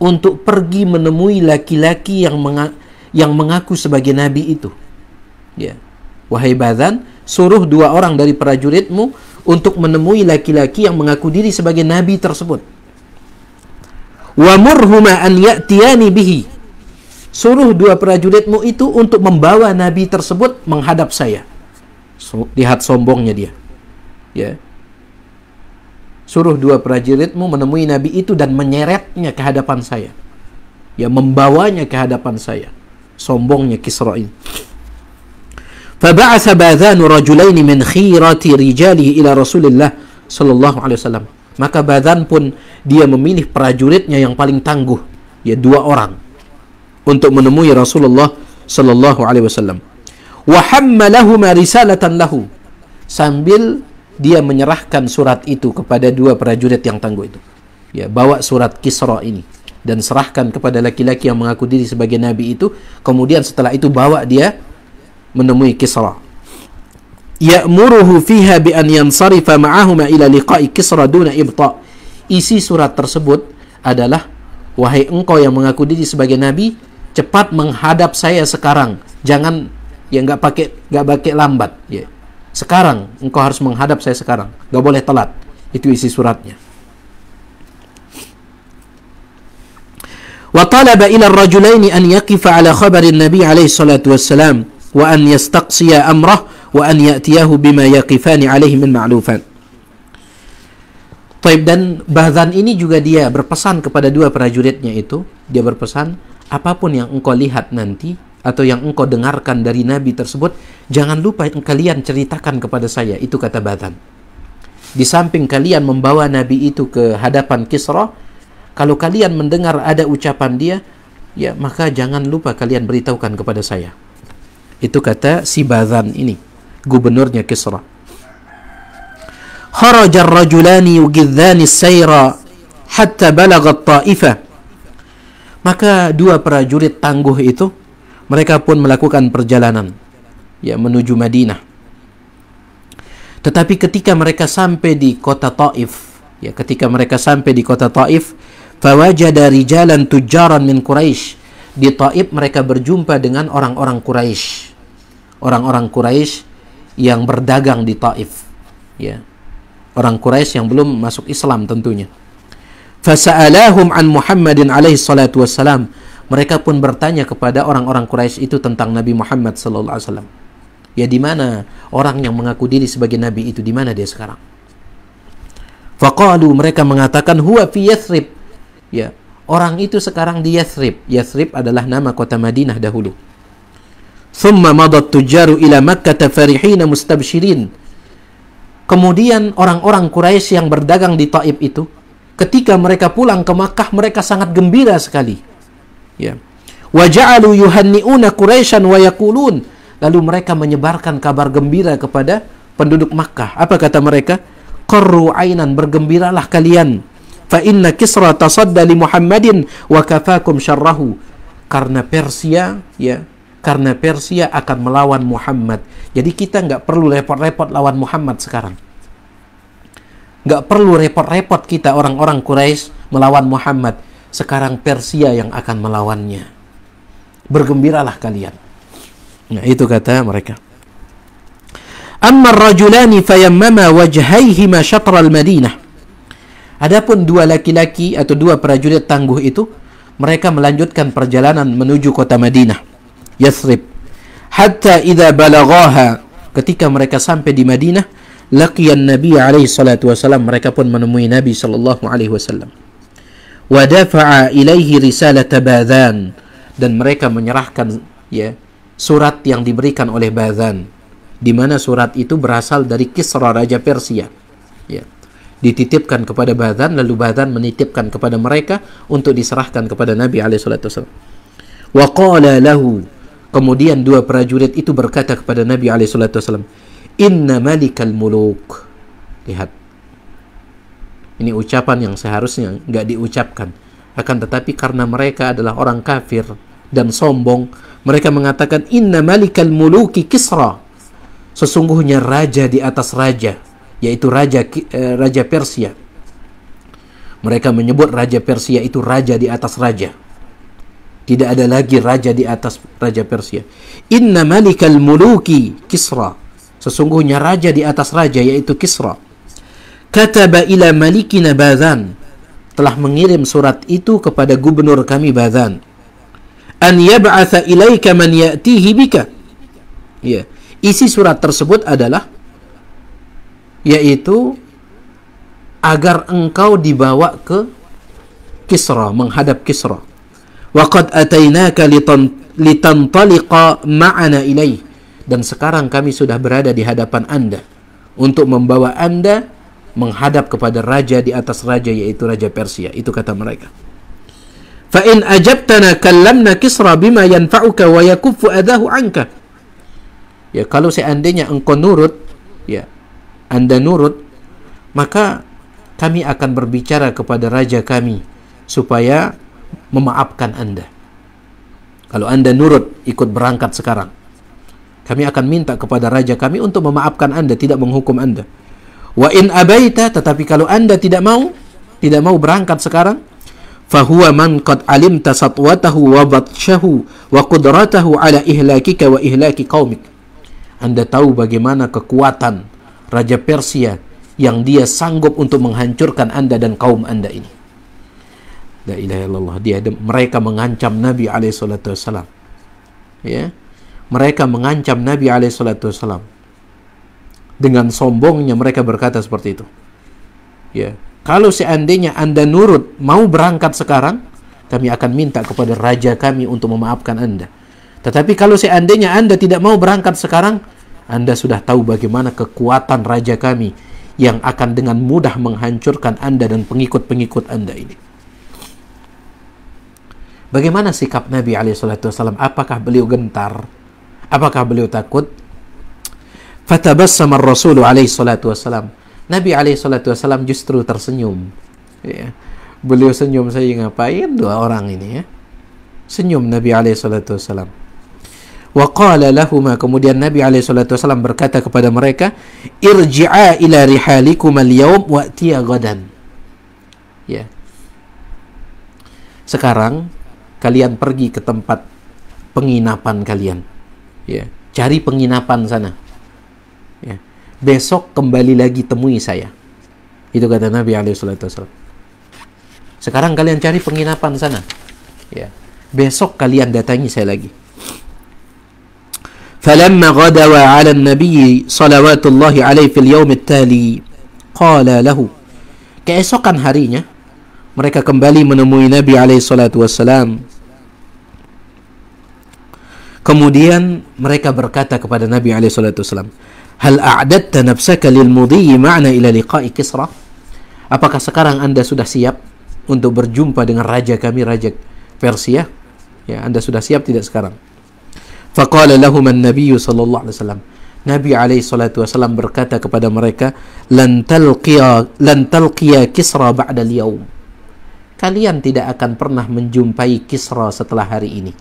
untuk pergi menemui laki-laki yang menga yang mengaku sebagai nabi itu. Ya. Wahai Badan, suruh dua orang dari prajuritmu untuk menemui laki-laki yang mengaku diri sebagai nabi tersebut. Wa murhuma an ya'tiyani bihi. Suruh dua prajuritmu itu untuk membawa nabi tersebut menghadap saya. So, lihat sombongnya dia. Ya. Suruh dua prajuritmu menemui nabi itu dan menyeretnya ke hadapan saya. Ya, membawanya ke hadapan saya. Sombongnya Kisra فبعث رجلين من خيرة رجاله إلى رسول الله صلى الله عليه وسلم Maka badan pun dia memilih prajuritnya yang paling tangguh, ya dua orang untuk menemui Rasulullah sallallahu alaihi wasallam. Wa hammalahuma risalatan lahu sambil dia menyerahkan surat itu kepada dua prajurit yang tangguh itu. Ya, bawa surat Kisra ini dan serahkan kepada laki-laki yang mengaku diri sebagai nabi itu. Kemudian setelah itu bawa dia menemui Kisra. Ya'muruhu fiha bi an yansarifa ma'ahuma ila liqa'i Kisra duna ibta. Isi surat tersebut adalah wahai engkau yang mengaku diri sebagai nabi, cepat menghadap saya sekarang. Jangan ya nggak pakai nggak pakai lambat ya. Sekarang engkau harus menghadap saya sekarang. Enggak boleh telat. Itu isi suratnya. وطلب إلى الرجلين أن يقف على خبر النبي عليه الصلاة والسلام wa an yastaqsiya amrah wa an ya'tiyahu bima yaqifani alaihi min dan Bahzan ini juga dia berpesan kepada dua prajuritnya itu, dia berpesan, apapun yang engkau lihat nanti atau yang engkau dengarkan dari Nabi tersebut, jangan lupa kalian ceritakan kepada saya, itu kata Bahzan. Di samping kalian membawa Nabi itu ke hadapan Kisra, kalau kalian mendengar ada ucapan dia, ya maka jangan lupa kalian beritahukan kepada saya. Itu kata si badan ini, gubernurnya Kisra. Kharaja rajulani yugidhani sayra hatta balagat ta'ifah. Maka dua prajurit tangguh itu mereka pun melakukan perjalanan ya menuju Madinah. Tetapi ketika mereka sampai di kota Taif, ya ketika mereka sampai di kota Taif, fawajada rijalan tujaran min Quraisy. Di Taif mereka berjumpa dengan orang-orang Quraisy orang-orang Quraisy yang berdagang di Taif ya orang Quraisy yang belum masuk Islam tentunya fasa'alahum an Muhammadin alaihi salatu wassalam mereka pun bertanya kepada orang-orang Quraisy itu tentang Nabi Muhammad sallallahu alaihi wasallam ya di mana orang yang mengaku diri sebagai nabi itu di mana dia sekarang faqalu mereka mengatakan huwa fi Yathrib ya orang itu sekarang di Yathrib Yathrib adalah nama kota Madinah dahulu Thumma madat tujaru ila Makkah tafarihina mustabshirin. Kemudian orang-orang Quraisy yang berdagang di Taib itu, ketika mereka pulang ke Makkah mereka sangat gembira sekali. Ya. Wa yuhaniuna yuhanni'una Quraisyan wa Lalu mereka menyebarkan kabar gembira kepada penduduk Makkah. Apa kata mereka? Qurru ainan, bergembiralah kalian. Fa inna Kisra tasadda li Muhammadin wa kafakum syarrahu. Karena Persia ya karena Persia akan melawan Muhammad. Jadi kita nggak perlu repot-repot lawan Muhammad sekarang. Nggak perlu repot-repot kita orang-orang Quraisy melawan Muhammad. Sekarang Persia yang akan melawannya. Bergembiralah kalian. Nah, itu kata mereka. Ammar rajulani fayammama wajhaihima syatral Madinah. Adapun dua laki-laki atau dua prajurit tangguh itu, mereka melanjutkan perjalanan menuju kota Madinah. Yathrib hatta idza balaghaha ketika mereka sampai di Madinah laqiyan Nabi alaihi salatu wasallam mereka pun menemui Nabi sallallahu alaihi wasallam wa dafa'a ilaihi risalah badhan dan mereka menyerahkan ya surat yang diberikan oleh Badhan di mana surat itu berasal dari Kisra raja Persia ya dititipkan kepada Badhan lalu Badhan menitipkan kepada mereka untuk diserahkan kepada Nabi alaihi salatu wasallam wa qala lahu Kemudian dua prajurit itu berkata kepada Nabi SAW, Inna malikal muluk. Lihat. Ini ucapan yang seharusnya nggak diucapkan. Akan tetapi karena mereka adalah orang kafir dan sombong, mereka mengatakan, Inna malikal muluki kisra. Sesungguhnya raja di atas raja, yaitu raja, eh, raja Persia. Mereka menyebut raja Persia itu raja di atas raja tidak ada lagi raja di atas raja Persia. Inna malikal muluki Kisra. Sesungguhnya raja di atas raja yaitu Kisra. Kataba ila malikina Bazan. Telah mengirim surat itu kepada gubernur kami Bazan. An yab'atha ilaika man ya'tihi bika. Ya. Isi surat tersebut adalah yaitu agar engkau dibawa ke Kisra, menghadap Kisra. Waqad atainaka litantaliqa ma'ana ilaih. Dan sekarang kami sudah berada di hadapan Anda untuk membawa Anda menghadap kepada raja di atas raja yaitu raja Persia. Itu kata mereka. Fa in ajabtana kallamna Kisra bima yanfa'uka wa yakuffu adahu anka. Ya kalau seandainya engkau nurut, ya Anda nurut, maka kami akan berbicara kepada raja kami supaya memaafkan Anda. Kalau Anda nurut ikut berangkat sekarang, kami akan minta kepada raja kami untuk memaafkan Anda, tidak menghukum Anda. Wa in abaita, tetapi kalau Anda tidak mau, tidak mau berangkat sekarang, fahuwa man qad alimta satwatahu wa batshahu wa qudratahu ala ihlakika wa ihlaki Anda tahu bagaimana kekuatan raja Persia yang dia sanggup untuk menghancurkan Anda dan kaum Anda ini. La ilaha illallah. Dia ada, mereka mengancam Nabi alaihi Ya. Mereka mengancam Nabi alaihi Dengan sombongnya mereka berkata seperti itu. Ya. Kalau seandainya Anda nurut mau berangkat sekarang, kami akan minta kepada raja kami untuk memaafkan Anda. Tetapi kalau seandainya Anda tidak mau berangkat sekarang, Anda sudah tahu bagaimana kekuatan raja kami yang akan dengan mudah menghancurkan Anda dan pengikut-pengikut Anda ini. Bagaimana sikap Nabi SAW? Apakah beliau gentar? Apakah beliau takut? Fatabassama Rasul alaihi salatu Nabi alaihi justru tersenyum. Ya. Beliau senyum saya ngapain dua orang ini ya. Senyum Nabi alaihi salatu Wa qala kemudian Nabi alaihi berkata kepada mereka, "Irji'a ila rihalikum al-yawm wa gadan." Ya. Sekarang kalian pergi ke tempat penginapan kalian. Ya, cari penginapan sana. Ya. Besok kembali lagi temui saya. Itu kata Nabi SAW. Sekarang kalian cari penginapan sana. Ya. Besok kalian datangi saya lagi. فلما غدوا على النبي صلوات الله عليه في اليوم التالي قال له keesokan harinya mereka kembali menemui Nabi alaihi salatu wasalam Kemudian mereka berkata kepada Nabi Wasallam, Hal a'datta nafsaka lil mudiyyi ma'na ila liqa'i Kisra? Apakah sekarang Anda sudah siap untuk berjumpa dengan raja kami, raja Persia? Ya, Anda sudah siap tidak sekarang? Faqala lahum an nabi sallallahu alaihi wasallam. Nabi alaihi salatu wasallam berkata kepada mereka, "Lan talqiya lan talqiya Kisra ba'da al-yawm." Kalian tidak akan pernah menjumpai Kisra setelah hari ini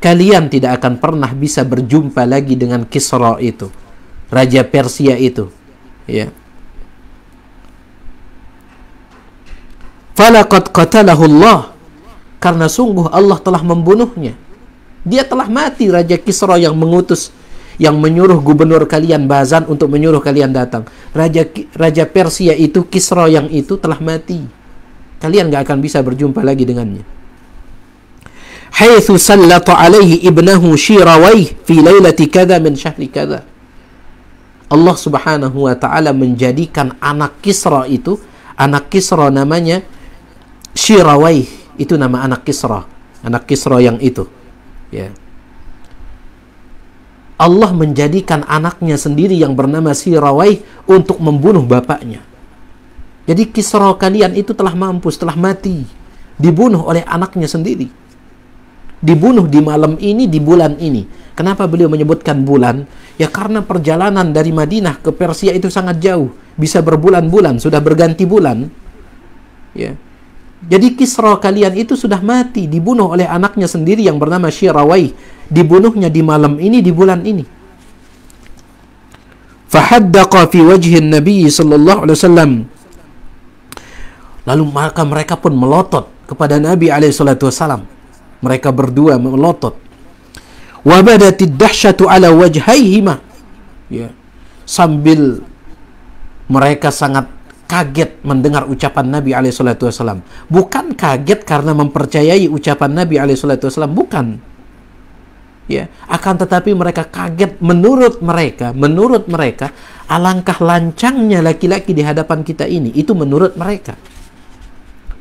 kalian tidak akan pernah bisa berjumpa lagi dengan Kisra itu, raja Persia itu. Ya. Falaqad qatalahu Allah karena sungguh Allah telah membunuhnya. Dia telah mati raja Kisra yang mengutus yang menyuruh gubernur kalian Bazan untuk menyuruh kalian datang. Raja raja Persia itu Kisra yang itu telah mati. Kalian nggak akan bisa berjumpa lagi dengannya. حيث sallata عليه ابنه Shirawai في ليلة كذا من شهر كذا Allah Subhanahu wa taala menjadikan anak Kisra itu, anak Kisra namanya Shirawai, itu nama anak Kisra, anak Kisra yang itu. Ya. Allah menjadikan anaknya sendiri yang bernama Sirawai untuk membunuh bapaknya. Jadi Kisra kalian itu telah mampus, telah mati, dibunuh oleh anaknya sendiri dibunuh di malam ini di bulan ini. Kenapa beliau menyebutkan bulan? Ya karena perjalanan dari Madinah ke Persia itu sangat jauh, bisa berbulan-bulan, sudah berganti bulan. Ya. Jadi Kisra kalian itu sudah mati, dibunuh oleh anaknya sendiri yang bernama Syirawai. Dibunuhnya di malam ini, di bulan ini. Fahaddaqa fi wajhi Nabi sallallahu alaihi wasallam. Lalu maka mereka pun melotot kepada Nabi alaihi salatu wasallam mereka berdua melotot. Wabadatid dahsyatu ala wajhaihima. Ya. Sambil mereka sangat kaget mendengar ucapan Nabi Wasallam. Bukan kaget karena mempercayai ucapan Nabi Wasallam. bukan. Ya, akan tetapi mereka kaget menurut mereka, menurut mereka alangkah lancangnya laki-laki di hadapan kita ini. Itu menurut mereka.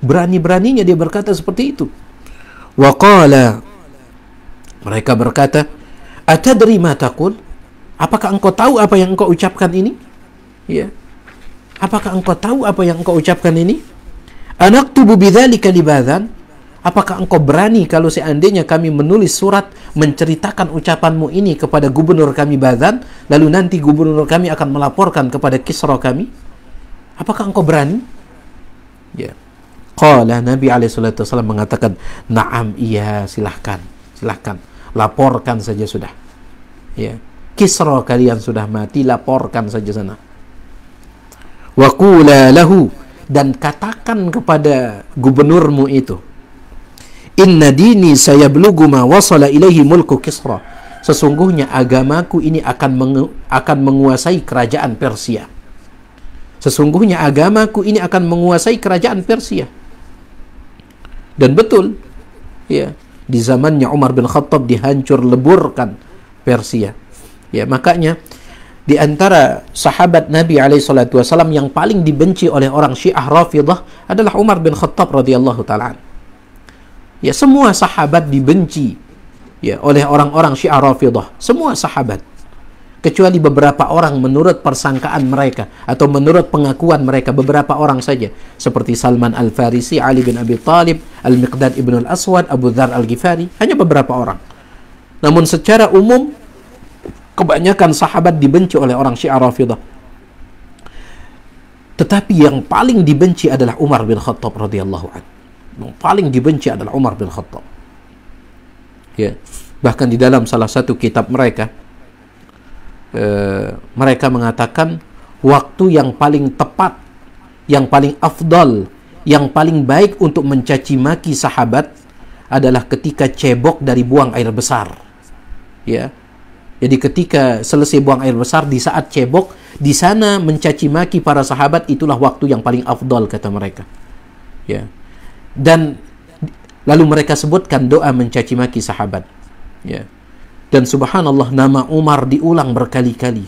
Berani-beraninya dia berkata seperti itu. Waqala mereka berkata, "Atadri ma takul. Apakah engkau tahu apa yang engkau ucapkan ini? Ya. Apakah engkau tahu apa yang engkau ucapkan ini? Anak tubuh bidzalika libadan? Apakah engkau berani kalau seandainya kami menulis surat menceritakan ucapanmu ini kepada gubernur kami Badan, lalu nanti gubernur kami akan melaporkan kepada Kisra kami? Apakah engkau berani? Ya. Yeah. Qala Nabi alaihi mengatakan, "Na'am, iya, silahkan. Silahkan. Laporkan saja sudah." Ya. Kisra kalian sudah mati, laporkan saja sana. Wa qula lahu dan katakan kepada gubernurmu itu, "Inna dini sayablugu ma wasala ilaihi mulku Kisra." Sesungguhnya agamaku ini akan mengu akan menguasai kerajaan Persia. Sesungguhnya agamaku ini akan menguasai kerajaan Persia. Dan betul, ya, di zamannya Umar bin Khattab dihancur leburkan Persia. Ya, makanya di antara sahabat Nabi salatu wasallam yang paling dibenci oleh orang Syiah Rafidah adalah Umar bin Khattab radhiyallahu taala. Ya, semua sahabat dibenci ya oleh orang-orang Syiah Rafidah. Semua sahabat kecuali beberapa orang menurut persangkaan mereka atau menurut pengakuan mereka beberapa orang saja seperti Salman Al Farisi, Ali bin Abi Thalib, Al Miqdad ibn Al Aswad, Abu Dhar Al Ghifari, hanya beberapa orang. Namun secara umum kebanyakan sahabat dibenci oleh orang Syiah Rafidah. Tetapi yang paling dibenci adalah Umar bin Khattab radhiyallahu an. Yang paling dibenci adalah Umar bin Khattab. Ya. Bahkan di dalam salah satu kitab mereka e, mereka mengatakan waktu yang paling tepat, yang paling afdal, yang paling baik untuk mencaci maki sahabat adalah ketika cebok dari buang air besar. Ya. Jadi ketika selesai buang air besar di saat cebok, di sana mencaci maki para sahabat itulah waktu yang paling afdal kata mereka. Ya. Dan lalu mereka sebutkan doa mencaci maki sahabat. Ya. Dan subhanallah nama Umar diulang berkali-kali.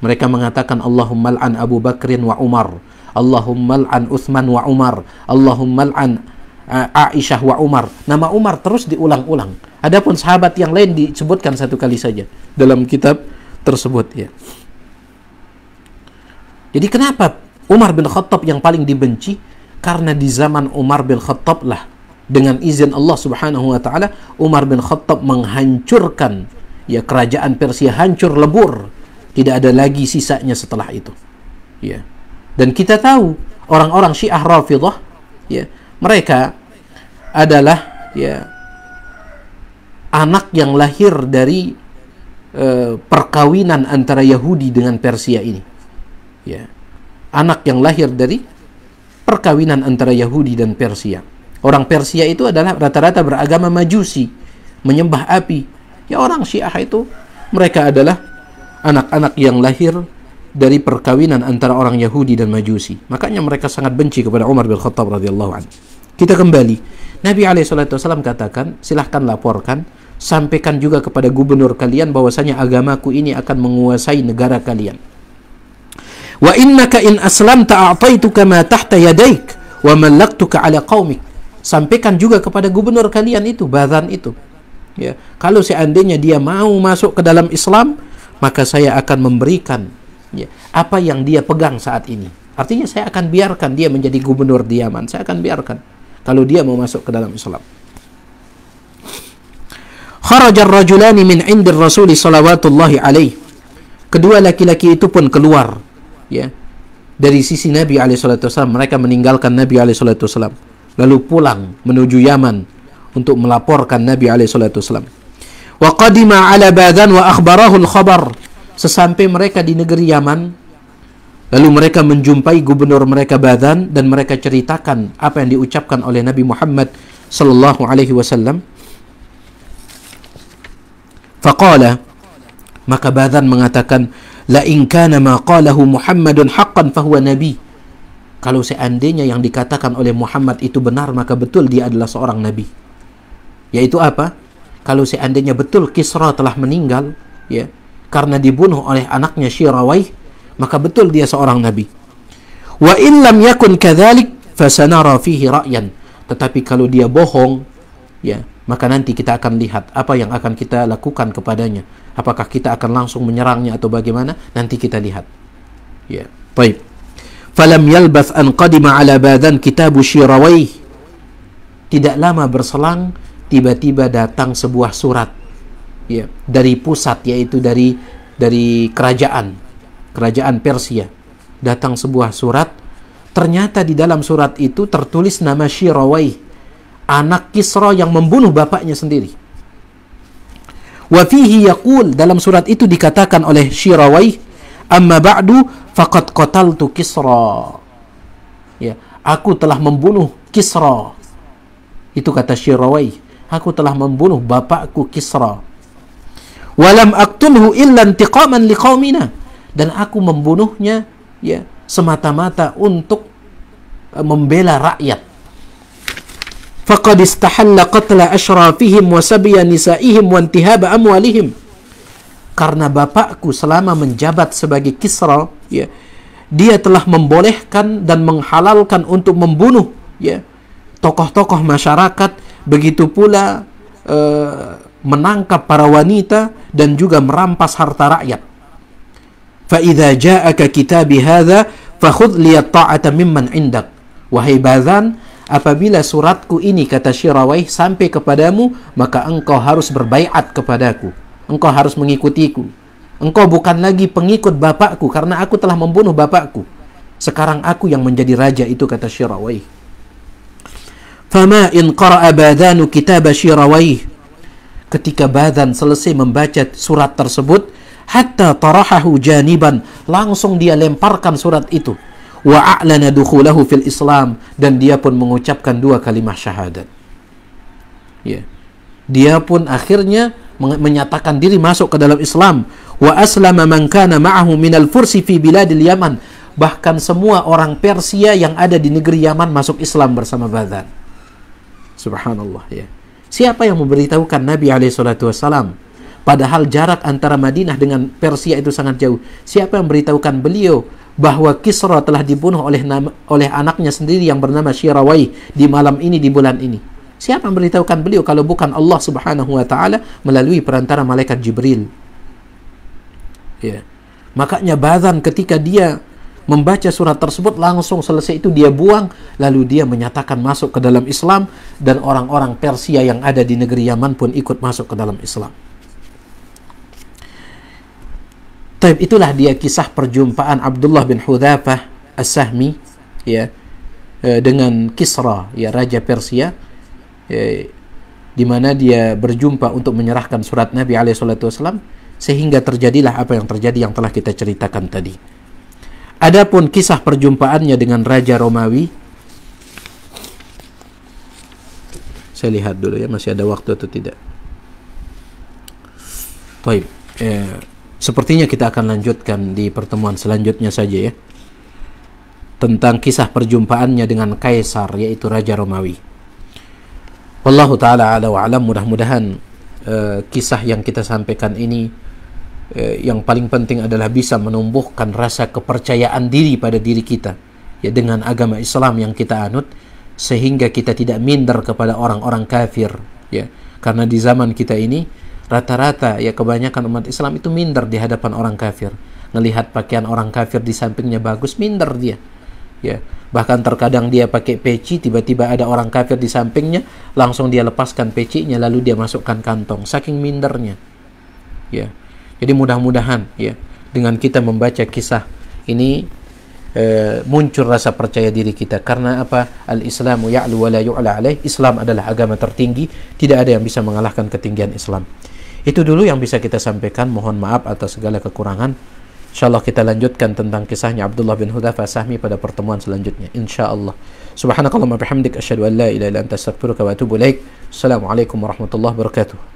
Mereka mengatakan Allahumma al'an Abu Bakrin wa Umar. Allahumma al'an Uthman wa Umar. Allahumma al'an eh, Aisyah wa Umar. Nama Umar terus diulang-ulang. Adapun sahabat yang lain disebutkan satu kali saja dalam kitab tersebut ya. Jadi kenapa Umar bin Khattab yang paling dibenci? Karena di zaman Umar bin Khattab lah dengan izin Allah Subhanahu wa taala Umar bin Khattab menghancurkan ya kerajaan Persia hancur lebur tidak ada lagi sisanya setelah itu ya dan kita tahu orang-orang Syiah Rafidhah ya mereka adalah ya anak yang lahir dari uh, perkawinan antara Yahudi dengan Persia ini ya anak yang lahir dari perkawinan antara Yahudi dan Persia Orang Persia itu adalah rata-rata beragama majusi, menyembah api. Ya orang Syiah itu mereka adalah anak-anak yang lahir dari perkawinan antara orang Yahudi dan Majusi. Makanya mereka sangat benci kepada Umar bin Khattab radhiyallahu anhu. Kita kembali. Nabi Alaihissalam katakan, silahkan laporkan, sampaikan juga kepada gubernur kalian bahwasanya agamaku ini akan menguasai negara kalian. Wa innaka in aslamta a'taituka ma tahta yadaik wa mallaktuka ala qaumik sampaikan juga kepada gubernur kalian itu badan itu ya kalau seandainya dia mau masuk ke dalam Islam maka saya akan memberikan ya, apa yang dia pegang saat ini artinya saya akan biarkan dia menjadi gubernur diaman saya akan biarkan kalau dia mau masuk ke dalam Islam rajulani min indir rasul sallallahu alaihi kedua laki-laki itu pun keluar ya dari sisi Nabi alaihi mereka meninggalkan Nabi alaihi salatu lalu pulang menuju Yaman untuk melaporkan Nabi alaihi wasallam. Wa qadima ala Badan wa akhbarahu Sesampai mereka di negeri Yaman, lalu mereka menjumpai gubernur mereka Badan dan mereka ceritakan apa yang diucapkan oleh Nabi Muhammad sallallahu alaihi wasallam. Faqala maka Badan mengatakan la in kana ma qalahu Muhammadun haqqan fahuwa nabi. Kalau seandainya yang dikatakan oleh Muhammad itu benar, maka betul dia adalah seorang nabi. Yaitu apa? Kalau seandainya betul Kisra telah meninggal, ya, karena dibunuh oleh anaknya Syirawai maka betul dia seorang nabi. Wa in lam yakun kadzalik fasanara fihi ra'yan. Tetapi kalau dia bohong, ya, maka nanti kita akan lihat apa yang akan kita lakukan kepadanya. Apakah kita akan langsung menyerangnya atau bagaimana? Nanti kita lihat. Ya, baik falam yalbath an qadima ala badan kitabu syirawai tidak lama berselang tiba-tiba datang sebuah surat ya dari pusat yaitu dari dari kerajaan kerajaan Persia datang sebuah surat ternyata di dalam surat itu tertulis nama Syirawai anak Kisra yang membunuh bapaknya sendiri wa fihi yaqul dalam surat itu dikatakan oleh Syirawai Amma ba'du faqad qataltu Kisra. Ya, aku telah membunuh Kisra. Itu kata syirawi Aku telah membunuh bapakku Kisra. Walam aktumhu illa intiqaman liqaumina. Dan aku membunuhnya ya semata-mata untuk eh, membela rakyat faqad istahalla qatla ashrafihim wa sabiya nisa'ihim wa intihaba amwalihim karena bapakku selama menjabat sebagai Kisra ya dia telah membolehkan dan menghalalkan untuk membunuh ya tokoh-tokoh masyarakat begitu pula uh, menangkap para wanita dan juga merampas harta rakyat fa idza ja'aka kitab hadza fakhudh li ta'ata mimman indak wahai bazan apabila suratku ini kata Syirawaih sampai kepadamu maka engkau harus berbaiat kepadaku engkau harus mengikutiku. Engkau bukan lagi pengikut bapakku karena aku telah membunuh bapakku. Sekarang aku yang menjadi raja itu kata Syirawaih. Fama in qara'a badanu kitab Syirawaih. Ketika badan selesai membaca surat tersebut, hatta tarahahu janiban, langsung dia lemparkan surat itu. Wa a'lana dukhulahu fil Islam dan dia pun mengucapkan dua kalimat syahadat. Ya. Yeah. Dia pun akhirnya menyatakan diri masuk ke dalam Islam wa aslama man kana ma'ahu minal fursi fi biladil Yaman bahkan semua orang Persia yang ada di negeri Yaman masuk Islam bersama Badar subhanallah ya siapa yang memberitahukan Nabi alaihi wasalam padahal jarak antara Madinah dengan Persia itu sangat jauh siapa yang memberitahukan beliau bahwa Kisra telah dibunuh oleh nama, oleh anaknya sendiri yang bernama Syirawai di malam ini di bulan ini Siapa memberitahukan beliau kalau bukan Allah Subhanahu wa taala melalui perantara malaikat Jibril? Ya. Makanya badan ketika dia membaca surat tersebut langsung selesai itu dia buang lalu dia menyatakan masuk ke dalam Islam dan orang-orang Persia yang ada di negeri Yaman pun ikut masuk ke dalam Islam. Taib itulah dia kisah perjumpaan Abdullah bin Hudzafah As-Sahmi ya eh, dengan Kisra ya raja Persia Eh, di mana dia berjumpa untuk menyerahkan surat Nabi Alaihissalam sehingga terjadilah apa yang terjadi yang telah kita ceritakan tadi. Adapun kisah perjumpaannya dengan Raja Romawi, saya lihat dulu ya masih ada waktu atau tidak. Baik, eh, sepertinya kita akan lanjutkan di pertemuan selanjutnya saja ya tentang kisah perjumpaannya dengan Kaisar yaitu Raja Romawi. Wallahu taala ala wa mudah-mudahan uh, kisah yang kita sampaikan ini uh, yang paling penting adalah bisa menumbuhkan rasa kepercayaan diri pada diri kita ya dengan agama Islam yang kita anut sehingga kita tidak minder kepada orang-orang kafir ya karena di zaman kita ini rata-rata ya kebanyakan umat Islam itu minder di hadapan orang kafir melihat pakaian orang kafir di sampingnya bagus minder dia ya bahkan terkadang dia pakai peci tiba-tiba ada orang kafir di sampingnya langsung dia lepaskan pecinya lalu dia masukkan kantong saking mindernya ya jadi mudah-mudahan ya dengan kita membaca kisah ini e, muncul rasa percaya diri kita karena apa al Islamu ya'lu wa la yu'la alaih Islam adalah agama tertinggi tidak ada yang bisa mengalahkan ketinggian Islam itu dulu yang bisa kita sampaikan mohon maaf atas segala kekurangan InsyaAllah kita lanjutkan tentang kisahnya Abdullah bin Hudhafa Sahmi pada pertemuan selanjutnya. InsyaAllah. Subhanakallah wa bihamdik. Asyadu an la ilaha ila anta astagfiruka wa atubu laik. Assalamualaikum warahmatullahi wabarakatuh.